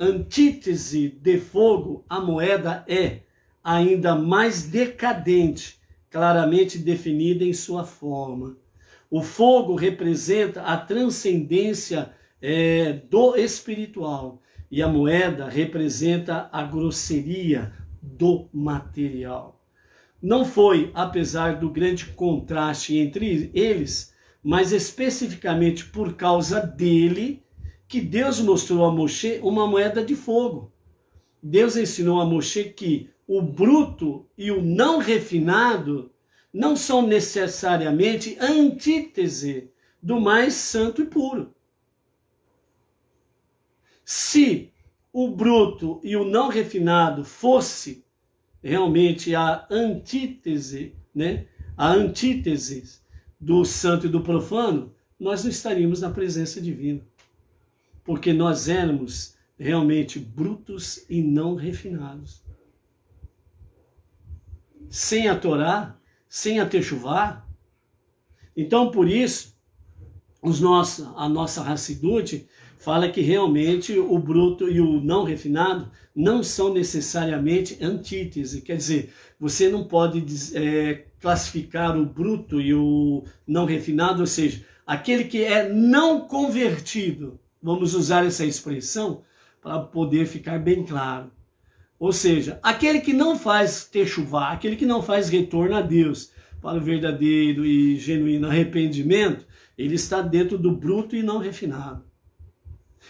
Antítese de fogo, a moeda é ainda mais decadente, claramente definida em sua forma. O fogo representa a transcendência é, do espiritual e a moeda representa a grosseria do material. Não foi, apesar do grande contraste entre eles, mas especificamente por causa dele, que Deus mostrou a Moshe uma moeda de fogo. Deus ensinou a Moshe que o bruto e o não refinado não são necessariamente antítese do mais santo e puro. Se o bruto e o não refinado fosse realmente a antítese, né? A antítese do santo e do profano, nós não estaríamos na presença divina. Porque nós éramos realmente brutos e não refinados. Sem a Torá, sem atechuvar. Então, por isso, os a nossa racidute fala que realmente o bruto e o não refinado não são necessariamente antítese. Quer dizer, você não pode é, classificar o bruto e o não refinado, ou seja, aquele que é não convertido. Vamos usar essa expressão para poder ficar bem claro. Ou seja, aquele que não faz techuvá, aquele que não faz retorno a Deus para o verdadeiro e genuíno arrependimento, ele está dentro do bruto e não refinado.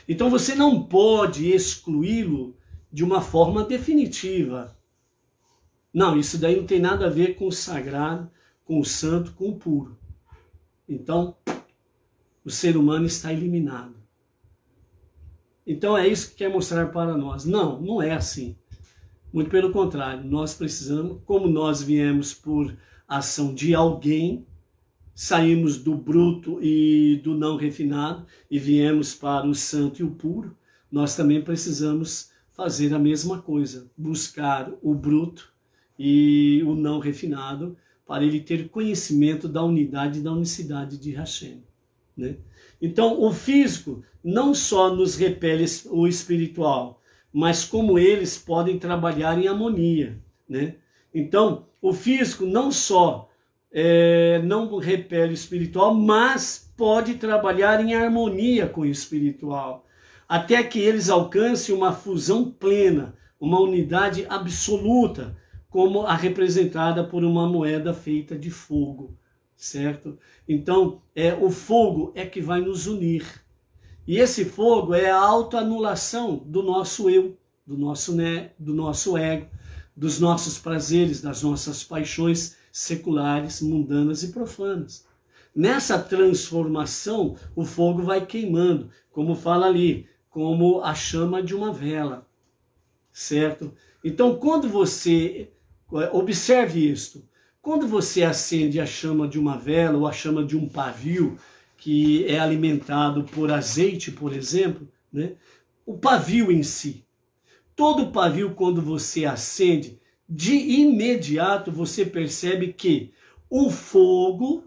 Então você não pode excluí-lo de uma forma definitiva. Não, isso daí não tem nada a ver com o sagrado, com o santo, com o puro. Então, o ser humano está eliminado. Então é isso que quer mostrar para nós. Não, não é assim. Muito pelo contrário, nós precisamos, como nós viemos por ação de alguém, saímos do bruto e do não refinado e viemos para o santo e o puro, nós também precisamos fazer a mesma coisa, buscar o bruto e o não refinado para ele ter conhecimento da unidade e da unicidade de Hashem. Né? Então, o físico não só nos repele o espiritual, mas como eles podem trabalhar em harmonia. Né? Então, o físico não só é, não repele o espiritual, mas pode trabalhar em harmonia com o espiritual, até que eles alcancem uma fusão plena, uma unidade absoluta, como a representada por uma moeda feita de fogo, certo? Então, é, o fogo é que vai nos unir e esse fogo é a autoanulação do nosso eu, do nosso, né, do nosso ego, dos nossos prazeres, das nossas paixões seculares, mundanas e profanas. Nessa transformação, o fogo vai queimando, como fala ali, como a chama de uma vela, certo? Então, quando você eh, observe isto, quando você acende a chama de uma vela ou a chama de um pavio, que é alimentado por azeite, por exemplo, né? o pavio em si. Todo pavio, quando você acende, de imediato você percebe que o fogo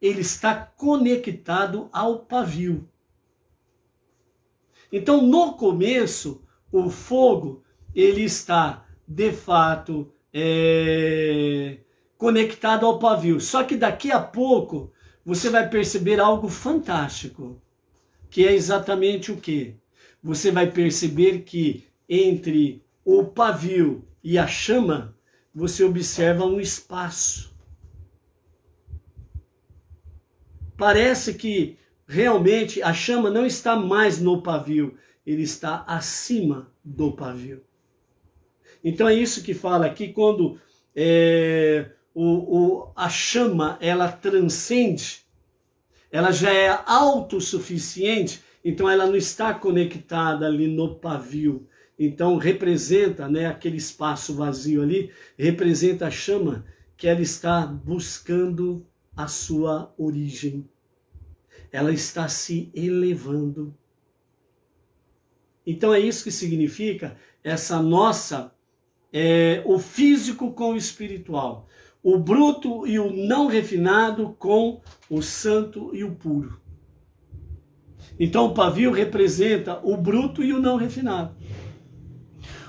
ele está conectado ao pavio. Então, no começo, o fogo ele está de fato é, conectado ao pavio. Só que daqui a pouco você vai perceber algo fantástico, que é exatamente o que? Você vai perceber que entre o pavio e a chama, você observa um espaço. Parece que realmente a chama não está mais no pavio, ele está acima do pavio. Então é isso que fala aqui quando é, o, o, a chama ela transcende, ela já é autossuficiente, então ela não está conectada ali no pavio. Então representa, né, aquele espaço vazio ali, representa a chama que ela está buscando a sua origem. Ela está se elevando. Então é isso que significa essa nossa é, o físico com o espiritual o bruto e o não refinado com o santo e o puro. Então o pavio representa o bruto e o não refinado.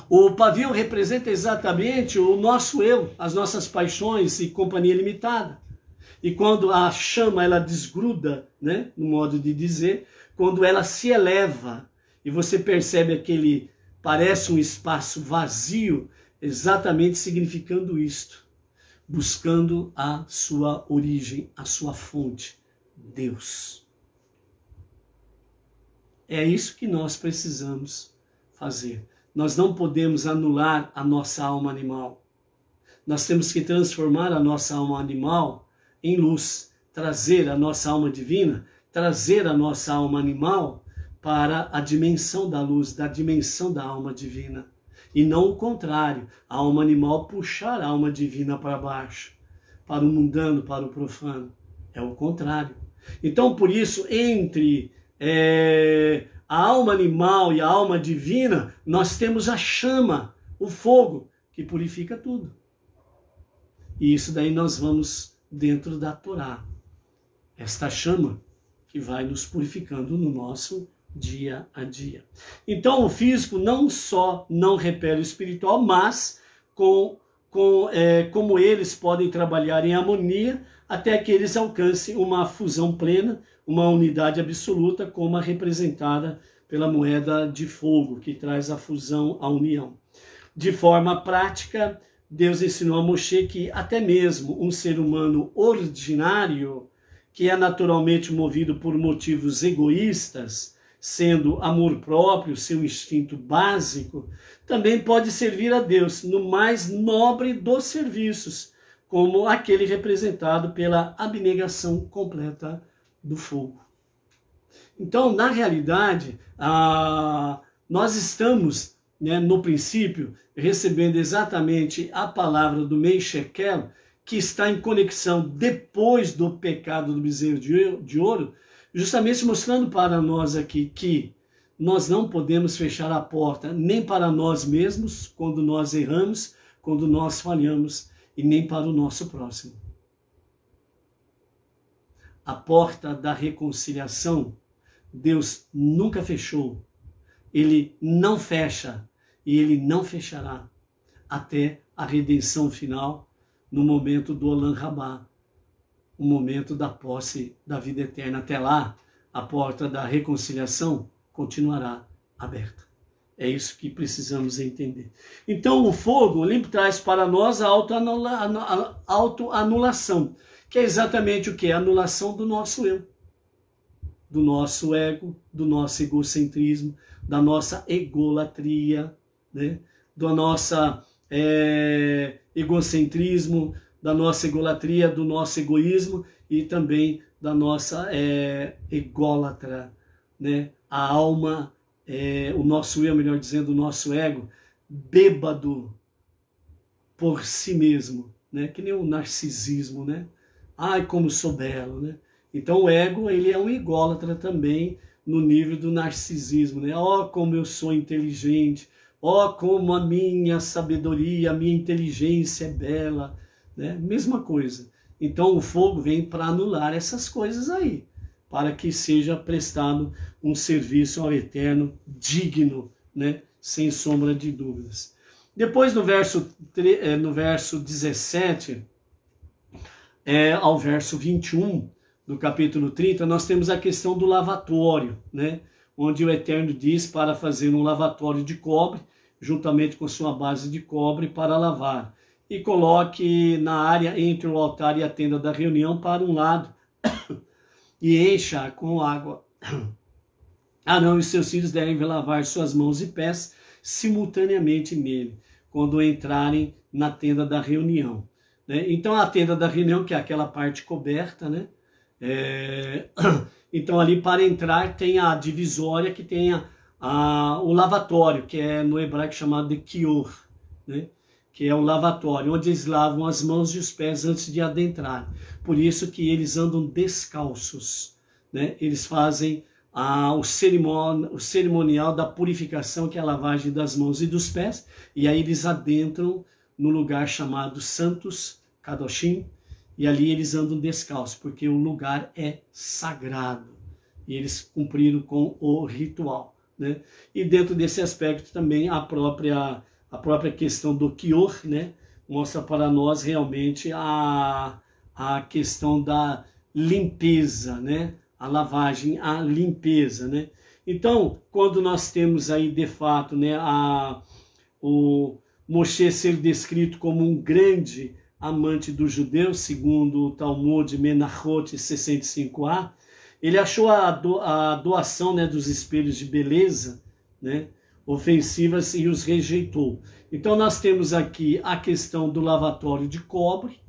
O pavio representa exatamente o nosso eu, as nossas paixões e companhia limitada. E quando a chama ela desgruda, né, no modo de dizer, quando ela se eleva e você percebe aquele parece um espaço vazio, exatamente significando isto buscando a sua origem, a sua fonte, Deus. É isso que nós precisamos fazer. Nós não podemos anular a nossa alma animal. Nós temos que transformar a nossa alma animal em luz, trazer a nossa alma divina, trazer a nossa alma animal para a dimensão da luz, da dimensão da alma divina e não o contrário. A alma animal puxar a alma divina para baixo, para o mundano, para o profano. É o contrário. Então, por isso, entre é, a alma animal e a alma divina, nós temos a chama, o fogo, que purifica tudo. E isso daí nós vamos dentro da Torá. Esta chama que vai nos purificando no nosso dia a dia. Então, o físico não só não repele o espiritual, mas com, com é, como eles podem trabalhar em harmonia até que eles alcancem uma fusão plena, uma unidade absoluta, como a representada pela moeda de fogo, que traz a fusão, a união. De forma prática, Deus ensinou a Moshe que até mesmo um ser humano ordinário, que é naturalmente movido por motivos egoístas, sendo amor próprio, seu instinto básico, também pode servir a Deus no mais nobre dos serviços, como aquele representado pela abnegação completa do fogo. Então, na realidade, a... Ah, nós estamos, né, no princípio, recebendo exatamente a palavra do Meishekel que está em conexão depois do pecado do bezerro de ouro justamente mostrando para nós aqui que nós não podemos fechar a porta nem para nós mesmos quando nós erramos, quando nós falhamos, e nem para o nosso próximo. A porta da reconciliação, Deus nunca fechou. Ele não fecha e ele não fechará até a redenção final no momento do Olam Rabá, o momento da posse da vida eterna. Até lá, a porta da reconciliação continuará aberta. É isso que precisamos entender. Então, o fogo, o limpo, traz para nós a autoanulação, que é exatamente o que? A anulação do nosso eu, do nosso ego, do nosso egocentrismo, da nossa egolatria, né? do nosso é, eh, egocentrismo, da nossa egolatria, do nosso egoísmo e também da nossa é, ególatra, né? a alma, é, o nosso eu, melhor dizendo, o nosso ego, bêbado por si mesmo, né? que nem o narcisismo, né? Ai, como sou belo, né? Então o ego, ele é um ególatra também no nível do narcisismo, né? Ó, oh, como eu sou inteligente, ó, oh, como a minha sabedoria, a minha inteligência é bela, né? Mesma coisa. Então o fogo vem para anular essas coisas aí, para que seja prestado um serviço ao Eterno digno, né? Sem sombra de dúvidas. Depois no verso, eh, no verso 17 é, ao verso 21 do capítulo 30, nós temos a questão do lavatório, né? onde o Eterno diz para fazer um lavatório de cobre, juntamente com sua base de cobre, para lavar e coloque na área entre o altar e a tenda da reunião para um lado e encha com água. Arão ah, e seus filhos devem lavar suas mãos e pés simultaneamente nele, quando entrarem na tenda da reunião. Né? Então, a tenda da reunião, que é aquela parte coberta, né? É... Então, ali para entrar, tem a divisória que tem a, a, o lavatório, que é no hebraico chamado de kior, né? que é o lavatório, onde eles lavam as mãos e os pés antes de adentrar. Por isso que eles andam descalços. Né? Eles fazem a, o, cerimon, o cerimonial da purificação, que é a lavagem das mãos e dos pés, e aí eles adentram no lugar chamado Santos Kadoshim, e ali eles andam descalços, porque o lugar é sagrado. E eles cumpriram com o ritual. Né? E dentro desse aspecto também a própria a própria questão do Kior, né, mostra para nós realmente a, a questão da limpeza, né, a lavagem, a limpeza, né. Então, quando nós temos aí de fato, né, a, o Moshe ser descrito como um grande amante dos judeus, segundo o Talmud Menachot 65a, ele achou a, do, a doação né, dos espelhos de beleza, né, ofensivas e os rejeitou. Então nós temos aqui a questão do lavatório de cobre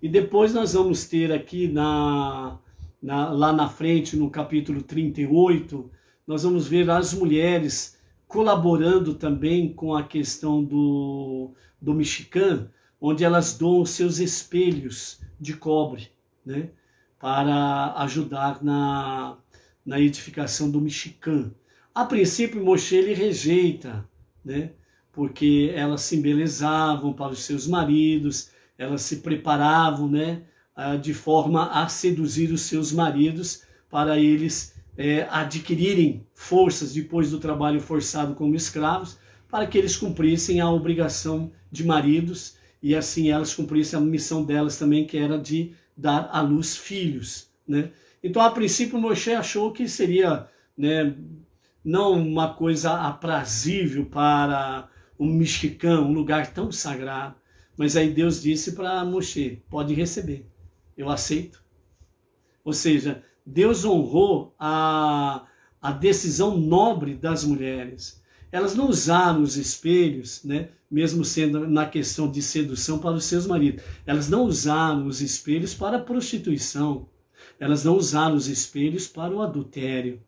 e depois nós vamos ter aqui na, na, lá na frente no capítulo 38 nós vamos ver as mulheres colaborando também com a questão do, do mexicano, onde elas doam seus espelhos de cobre, né, para ajudar na, na edificação do mexicano. A princípio, Moshe ele rejeita, né? porque elas se embelezavam para os seus maridos, elas se preparavam né? Ah, de forma a seduzir os seus maridos para eles é, adquirirem forças depois do trabalho forçado como escravos, para que eles cumprissem a obrigação de maridos e assim elas cumprissem a missão delas também, que era de dar à luz filhos. Né? Então, a princípio, Moshe achou que seria né, não uma coisa aprazível para um mexicano, um lugar tão sagrado. Mas aí Deus disse para Moshe: pode receber, eu aceito. Ou seja, Deus honrou a, a decisão nobre das mulheres. Elas não usaram os espelhos, né? mesmo sendo na questão de sedução para os seus maridos. Elas não usaram os espelhos para a prostituição. Elas não usaram os espelhos para o adultério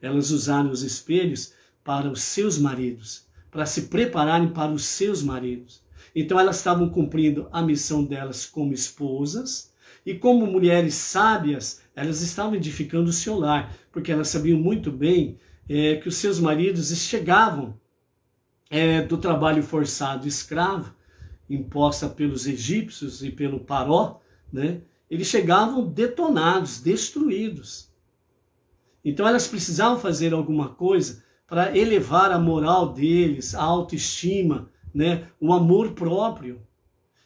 elas usaram os espelhos para os seus maridos, para se prepararem para os seus maridos. Então elas estavam cumprindo a missão delas como esposas e como mulheres sábias, elas estavam edificando o seu lar, porque elas sabiam muito bem é, que os seus maridos chegavam é, do trabalho forçado escravo, imposta pelos egípcios e pelo Paró, né? eles chegavam detonados, destruídos. Então elas precisavam fazer alguma coisa para elevar a moral deles, a autoestima, né, o amor próprio.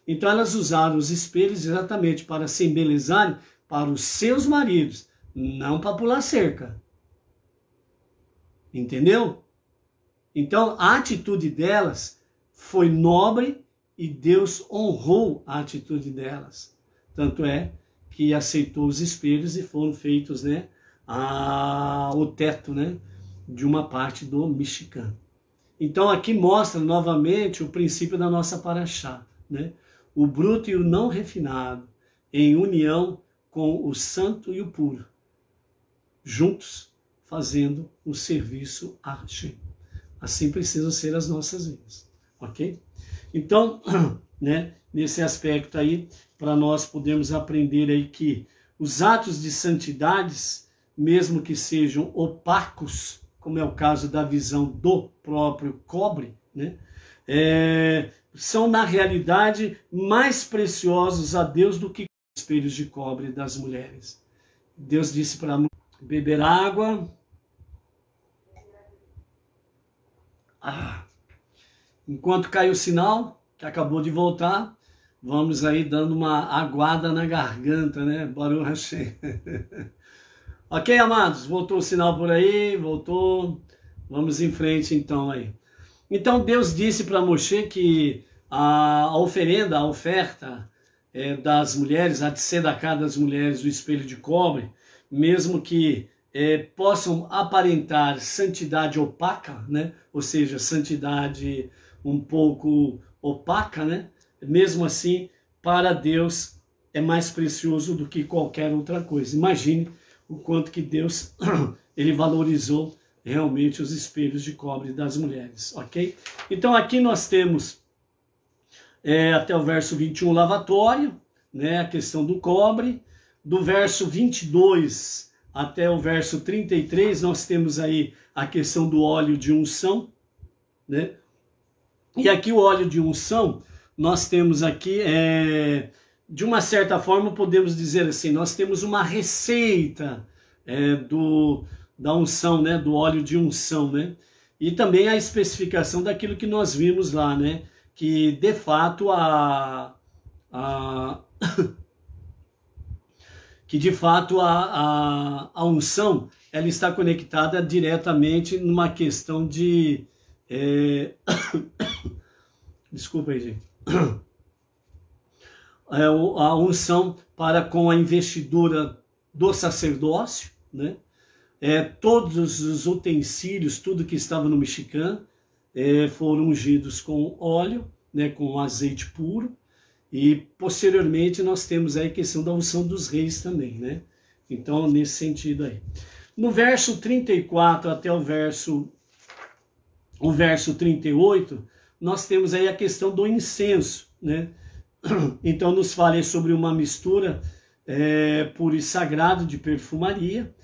Então elas usaram os espelhos exatamente para se embelezarem para os seus maridos, não para pular cerca. Entendeu? Então a atitude delas foi nobre e Deus honrou a atitude delas. Tanto é que aceitou os espelhos e foram feitos, né, a, o teto né, de uma parte do Michigan. Então aqui mostra novamente o princípio da nossa paraxá, né? o bruto e o não refinado, em união com o santo e o puro, juntos fazendo um serviço a Hashem. Assim precisam ser as nossas vidas, ok? Então, né, nesse aspecto aí, para nós podermos aprender aí que os atos de santidades mesmo que sejam opacos, como é o caso da visão do próprio cobre, né? É, são na realidade mais preciosos a Deus do que os espelhos de cobre das mulheres. Deus disse para beber água. Ah. Enquanto cai o sinal, que acabou de voltar, vamos aí dando uma aguada na garganta, né? Baruch Hashem. Ok, amados? Voltou o sinal por aí, voltou. Vamos em frente então aí. Então Deus disse para Moshe que a oferenda, a oferta é, das mulheres, a tzedaká das mulheres, o espelho de cobre, mesmo que é, possam aparentar santidade opaca, né? ou seja, santidade um pouco opaca, né? mesmo assim, para Deus é mais precioso do que qualquer outra coisa. Imagine o quanto que Deus ele valorizou realmente os espelhos de cobre das mulheres, ok? Então aqui nós temos é, até o verso 21 lavatório, né, a questão do cobre, do verso 22 até o verso 33 nós temos aí a questão do óleo de unção, né? E aqui o óleo de unção nós temos aqui é, de uma certa forma, podemos dizer assim: nós temos uma receita é, do, da unção, né, do óleo de unção, né? E também a especificação daquilo que nós vimos lá, né? Que de fato a. a que de fato a, a, a, unção ela está conectada diretamente numa questão de. É... Desculpa aí, gente. É, a unção para com a investidura do sacerdócio, né? É, todos os utensílios, tudo que estava no mexicano, é, foram ungidos com óleo, né, com azeite puro, e posteriormente nós temos aí a questão da unção dos reis também, né? Então, nesse sentido aí. No verso 34 até o verso o verso 38, nós temos aí a questão do incenso, né? Então nos falei sobre uma mistura é, puro e sagrado de perfumaria,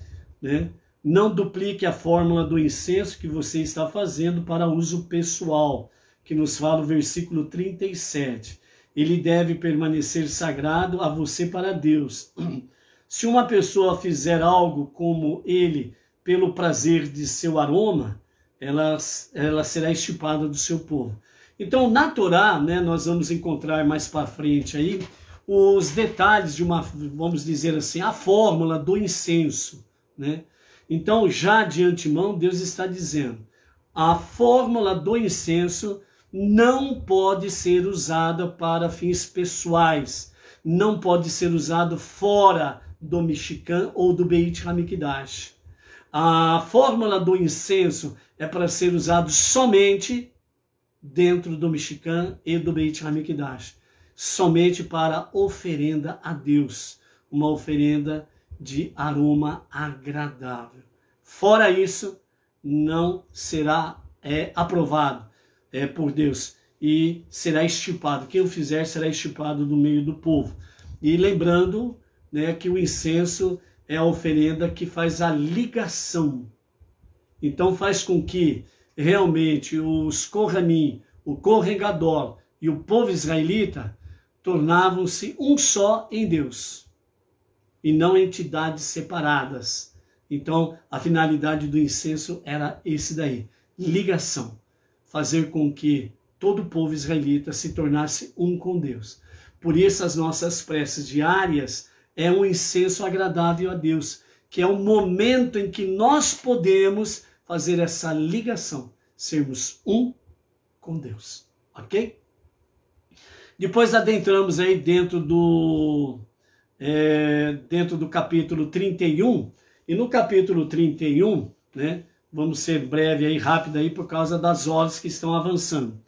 né? Não duplique a fórmula do incenso que você está fazendo para uso pessoal, que nos fala o versículo 37. Ele deve permanecer sagrado a você para Deus. Se uma pessoa fizer algo como ele pelo prazer de seu aroma, ela, ela será estipada do seu povo. Então, na Torá, né, nós vamos encontrar mais para frente aí os detalhes de uma, vamos dizer assim, a fórmula do incenso, né? Então, já de antemão, Deus está dizendo: a fórmula do incenso não pode ser usada para fins pessoais, não pode ser usado fora do Mexicano ou do Beit Hamikdash. A fórmula do incenso é para ser usado somente dentro do mexicano e do Beit HaMikdash, somente para oferenda a Deus, uma oferenda de aroma agradável. Fora isso, não será é, aprovado é, por Deus e será estipado. Quem o fizer será estipado no meio do povo. E lembrando né, que o incenso é a oferenda que faz a ligação. Então faz com que realmente os Kohanim, o Corregador e o povo israelita tornavam-se um só em Deus e não entidades separadas. Então, a finalidade do incenso era esse daí, ligação, fazer com que todo o povo israelita se tornasse um com Deus. Por isso as nossas preces diárias é um incenso agradável a Deus, que é o um momento em que nós podemos fazer essa ligação, sermos um com Deus, ok? Depois adentramos aí dentro do, é, dentro do capítulo 31, e no capítulo 31, né, vamos ser breve aí, rápido aí, por causa das horas que estão avançando.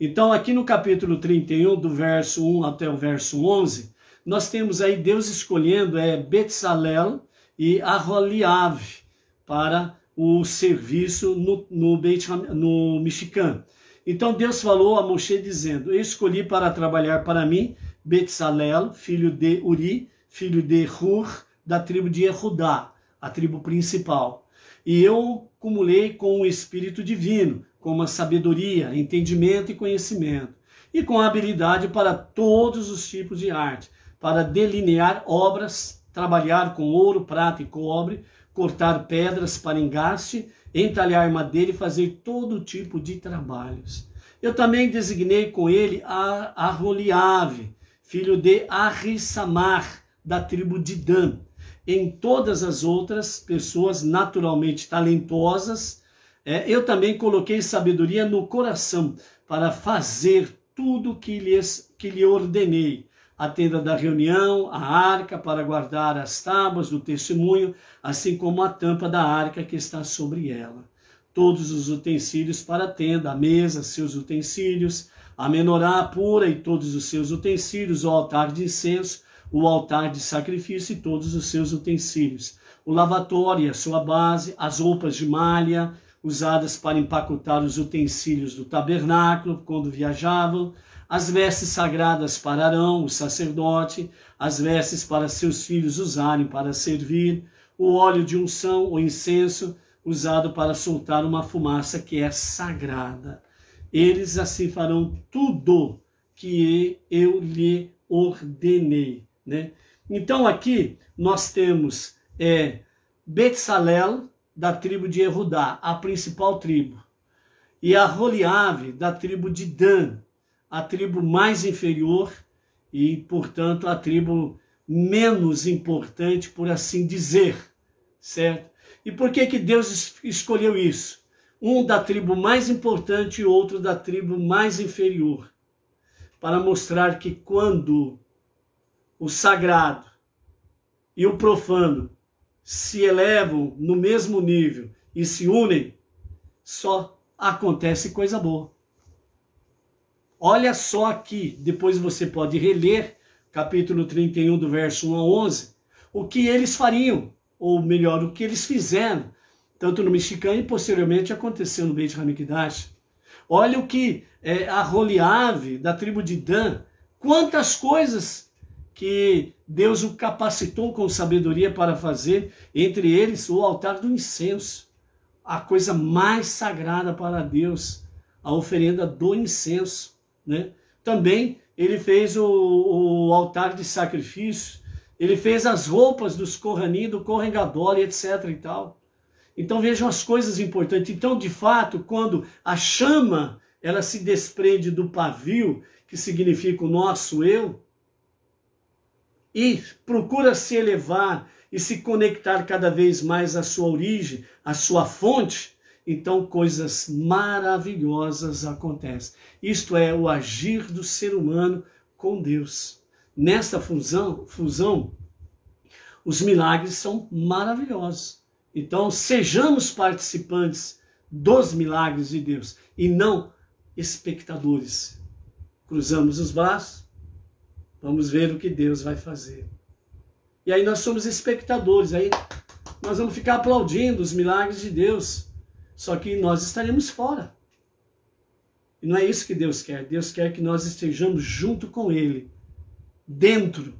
Então, aqui no capítulo 31, do verso 1 até o verso 11, nós temos aí Deus escolhendo é, Betsalel e Arroliave para o serviço no, no, Beit, no Michigan. Então Deus falou a Moshe dizendo, eu escolhi para trabalhar para mim Betsalel, filho de Uri, filho de Hur, da tribo de Erudá, a tribo principal. E eu cumulei com o Espírito Divino, com uma sabedoria, entendimento e conhecimento, e com habilidade para todos os tipos de arte, para delinear obras, trabalhar com ouro, prata e cobre, cortar pedras para engaste, entalhar madeira e fazer todo tipo de trabalhos. Eu também designei com ele a Arroliave, filho de Ahissamar, da tribo de Dan. Em todas as outras pessoas naturalmente talentosas, é, eu também coloquei sabedoria no coração para fazer tudo que, lhes, que lhe ordenei a tenda da reunião, a arca para guardar as tábuas do testemunho, assim como a tampa da arca que está sobre ela. Todos os utensílios para a tenda, a mesa, seus utensílios, a menorá pura e todos os seus utensílios, o altar de incenso, o altar de sacrifício e todos os seus utensílios, o lavatório e a sua base, as roupas de malha usadas para empacotar os utensílios do tabernáculo quando viajavam, as vestes sagradas pararão o sacerdote, as vestes para seus filhos usarem para servir, o óleo de unção, o incenso, usado para soltar uma fumaça que é sagrada. Eles assim farão tudo que eu lhe ordenei. Né? Então aqui nós temos é, Betsalel, da tribo de Erudá, a principal tribo, e a Roliave, da tribo de Dan, a tribo mais inferior e, portanto, a tribo menos importante, por assim dizer, certo? E por que, que Deus escolheu isso? Um da tribo mais importante e outro da tribo mais inferior, para mostrar que quando o sagrado e o profano se elevam no mesmo nível e se unem, só acontece coisa boa. Olha só aqui, depois você pode reler, capítulo 31, do verso 1 a 11, o que eles fariam, ou melhor, o que eles fizeram, tanto no Mexicano e posteriormente aconteceu no Beit Hamikdash. Olha o que é, a Roliave, da tribo de Dan, quantas coisas que Deus o capacitou com sabedoria para fazer, entre eles o altar do incenso, a coisa mais sagrada para Deus, a oferenda do incenso. Né? Também ele fez o, o altar de sacrifício ele fez as roupas dos Corani, do corregador e etc. e tal. Então vejam as coisas importantes. Então, de fato, quando a chama ela se desprende do pavio, que significa o nosso eu, e procura se elevar e se conectar cada vez mais à sua origem, à sua fonte, então coisas maravilhosas acontecem. Isto é o agir do ser humano com Deus. Nesta fusão, fusão os milagres são maravilhosos. Então, sejamos participantes dos milagres de Deus e não espectadores. Cruzamos os braços, vamos ver o que Deus vai fazer. E aí nós somos espectadores, aí nós vamos ficar aplaudindo os milagres de Deus. Só que nós estaremos fora. E não é isso que Deus quer. Deus quer que nós estejamos junto com Ele, dentro,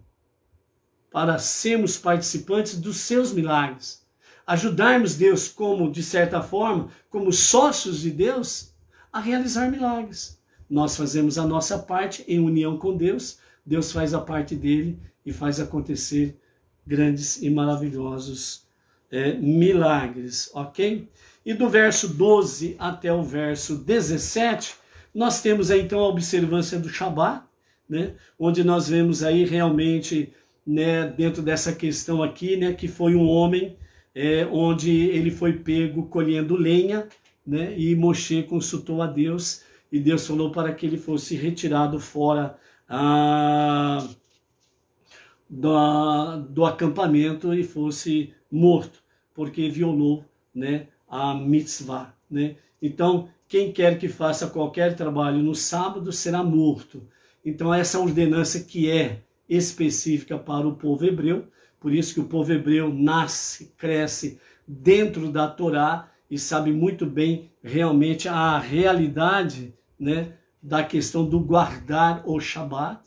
para sermos participantes dos seus milagres. Ajudarmos Deus, como, de certa forma, como sócios de Deus, a realizar milagres. Nós fazemos a nossa parte em união com Deus, Deus faz a parte dele e faz acontecer grandes e maravilhosos é, milagres, ok? E do verso 12 até o verso 17, nós temos aí, então a observância do Shabat, né? onde nós vemos aí realmente, né, dentro dessa questão aqui, né, que foi um homem é, onde ele foi pego colhendo lenha, né, e Moshe consultou a Deus, e Deus falou para que ele fosse retirado fora ah, a, do, do acampamento e fosse morto, porque violou né, a mitzvah. Né? Então, quem quer que faça qualquer trabalho no sábado será morto. Então, essa ordenança que é específica para o povo hebreu, por isso que o povo hebreu nasce, cresce dentro da Torá e sabe muito bem realmente a realidade né, da questão do guardar o Shabat.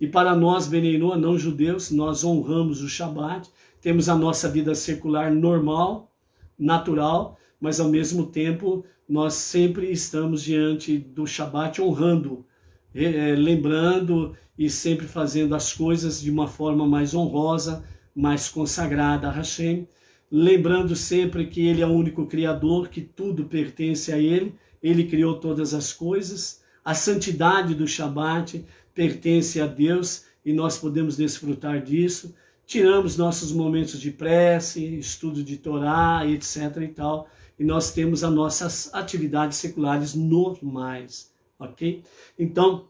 E para nós, Benenoa, não judeus, nós honramos o Shabat, temos a nossa vida secular normal, natural, mas ao mesmo tempo nós sempre estamos diante do Shabat honrando, é, lembrando e sempre fazendo as coisas de uma forma mais honrosa, mais consagrada a Hashem, lembrando sempre que Ele é o único Criador, que tudo pertence a Ele, Ele criou todas as coisas, a santidade do Shabat pertence a Deus e nós podemos desfrutar disso. Tiramos nossos momentos de prece, estudo de Torá, etc. e tal e nós temos as nossas atividades seculares normais, ok? Então,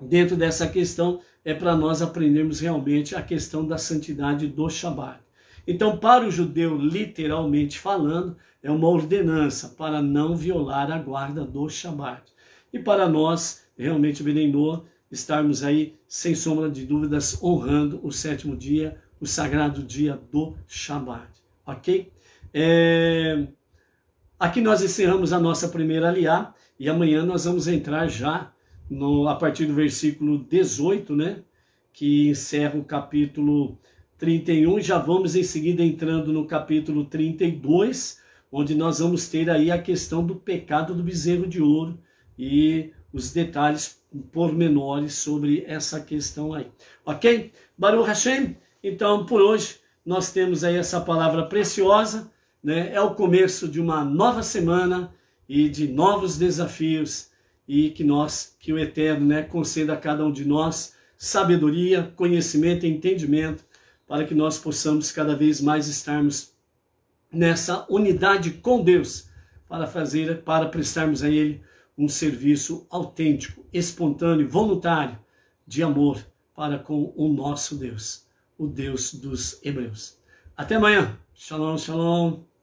dentro dessa questão, é para nós aprendermos realmente a questão da santidade do Shabat. Então, para o judeu, literalmente falando, é uma ordenança para não violar a guarda do Shabat. E para nós, realmente, Benenoa, estarmos aí, sem sombra de dúvidas, honrando o sétimo dia, o sagrado dia do Shabat. Ok? É... Aqui nós encerramos a nossa primeira aliá e amanhã nós vamos entrar já no, a partir do versículo 18, né? Que encerra o capítulo 31. Já vamos em seguida entrando no capítulo 32, onde nós vamos ter aí a questão do pecado do bezerro de ouro e os detalhes pormenores sobre essa questão aí. Ok? Baruch Hashem? Então, por hoje, nós temos aí essa palavra preciosa né, é o começo de uma nova semana e de novos desafios e que nós, que o Eterno, né, conceda a cada um de nós sabedoria, conhecimento e entendimento para que nós possamos cada vez mais estarmos nessa unidade com Deus para fazer, para prestarmos a Ele um serviço autêntico, espontâneo, voluntário de amor para com o nosso Deus, o Deus dos Hebreus. Até amanhã. Shalom, shalom.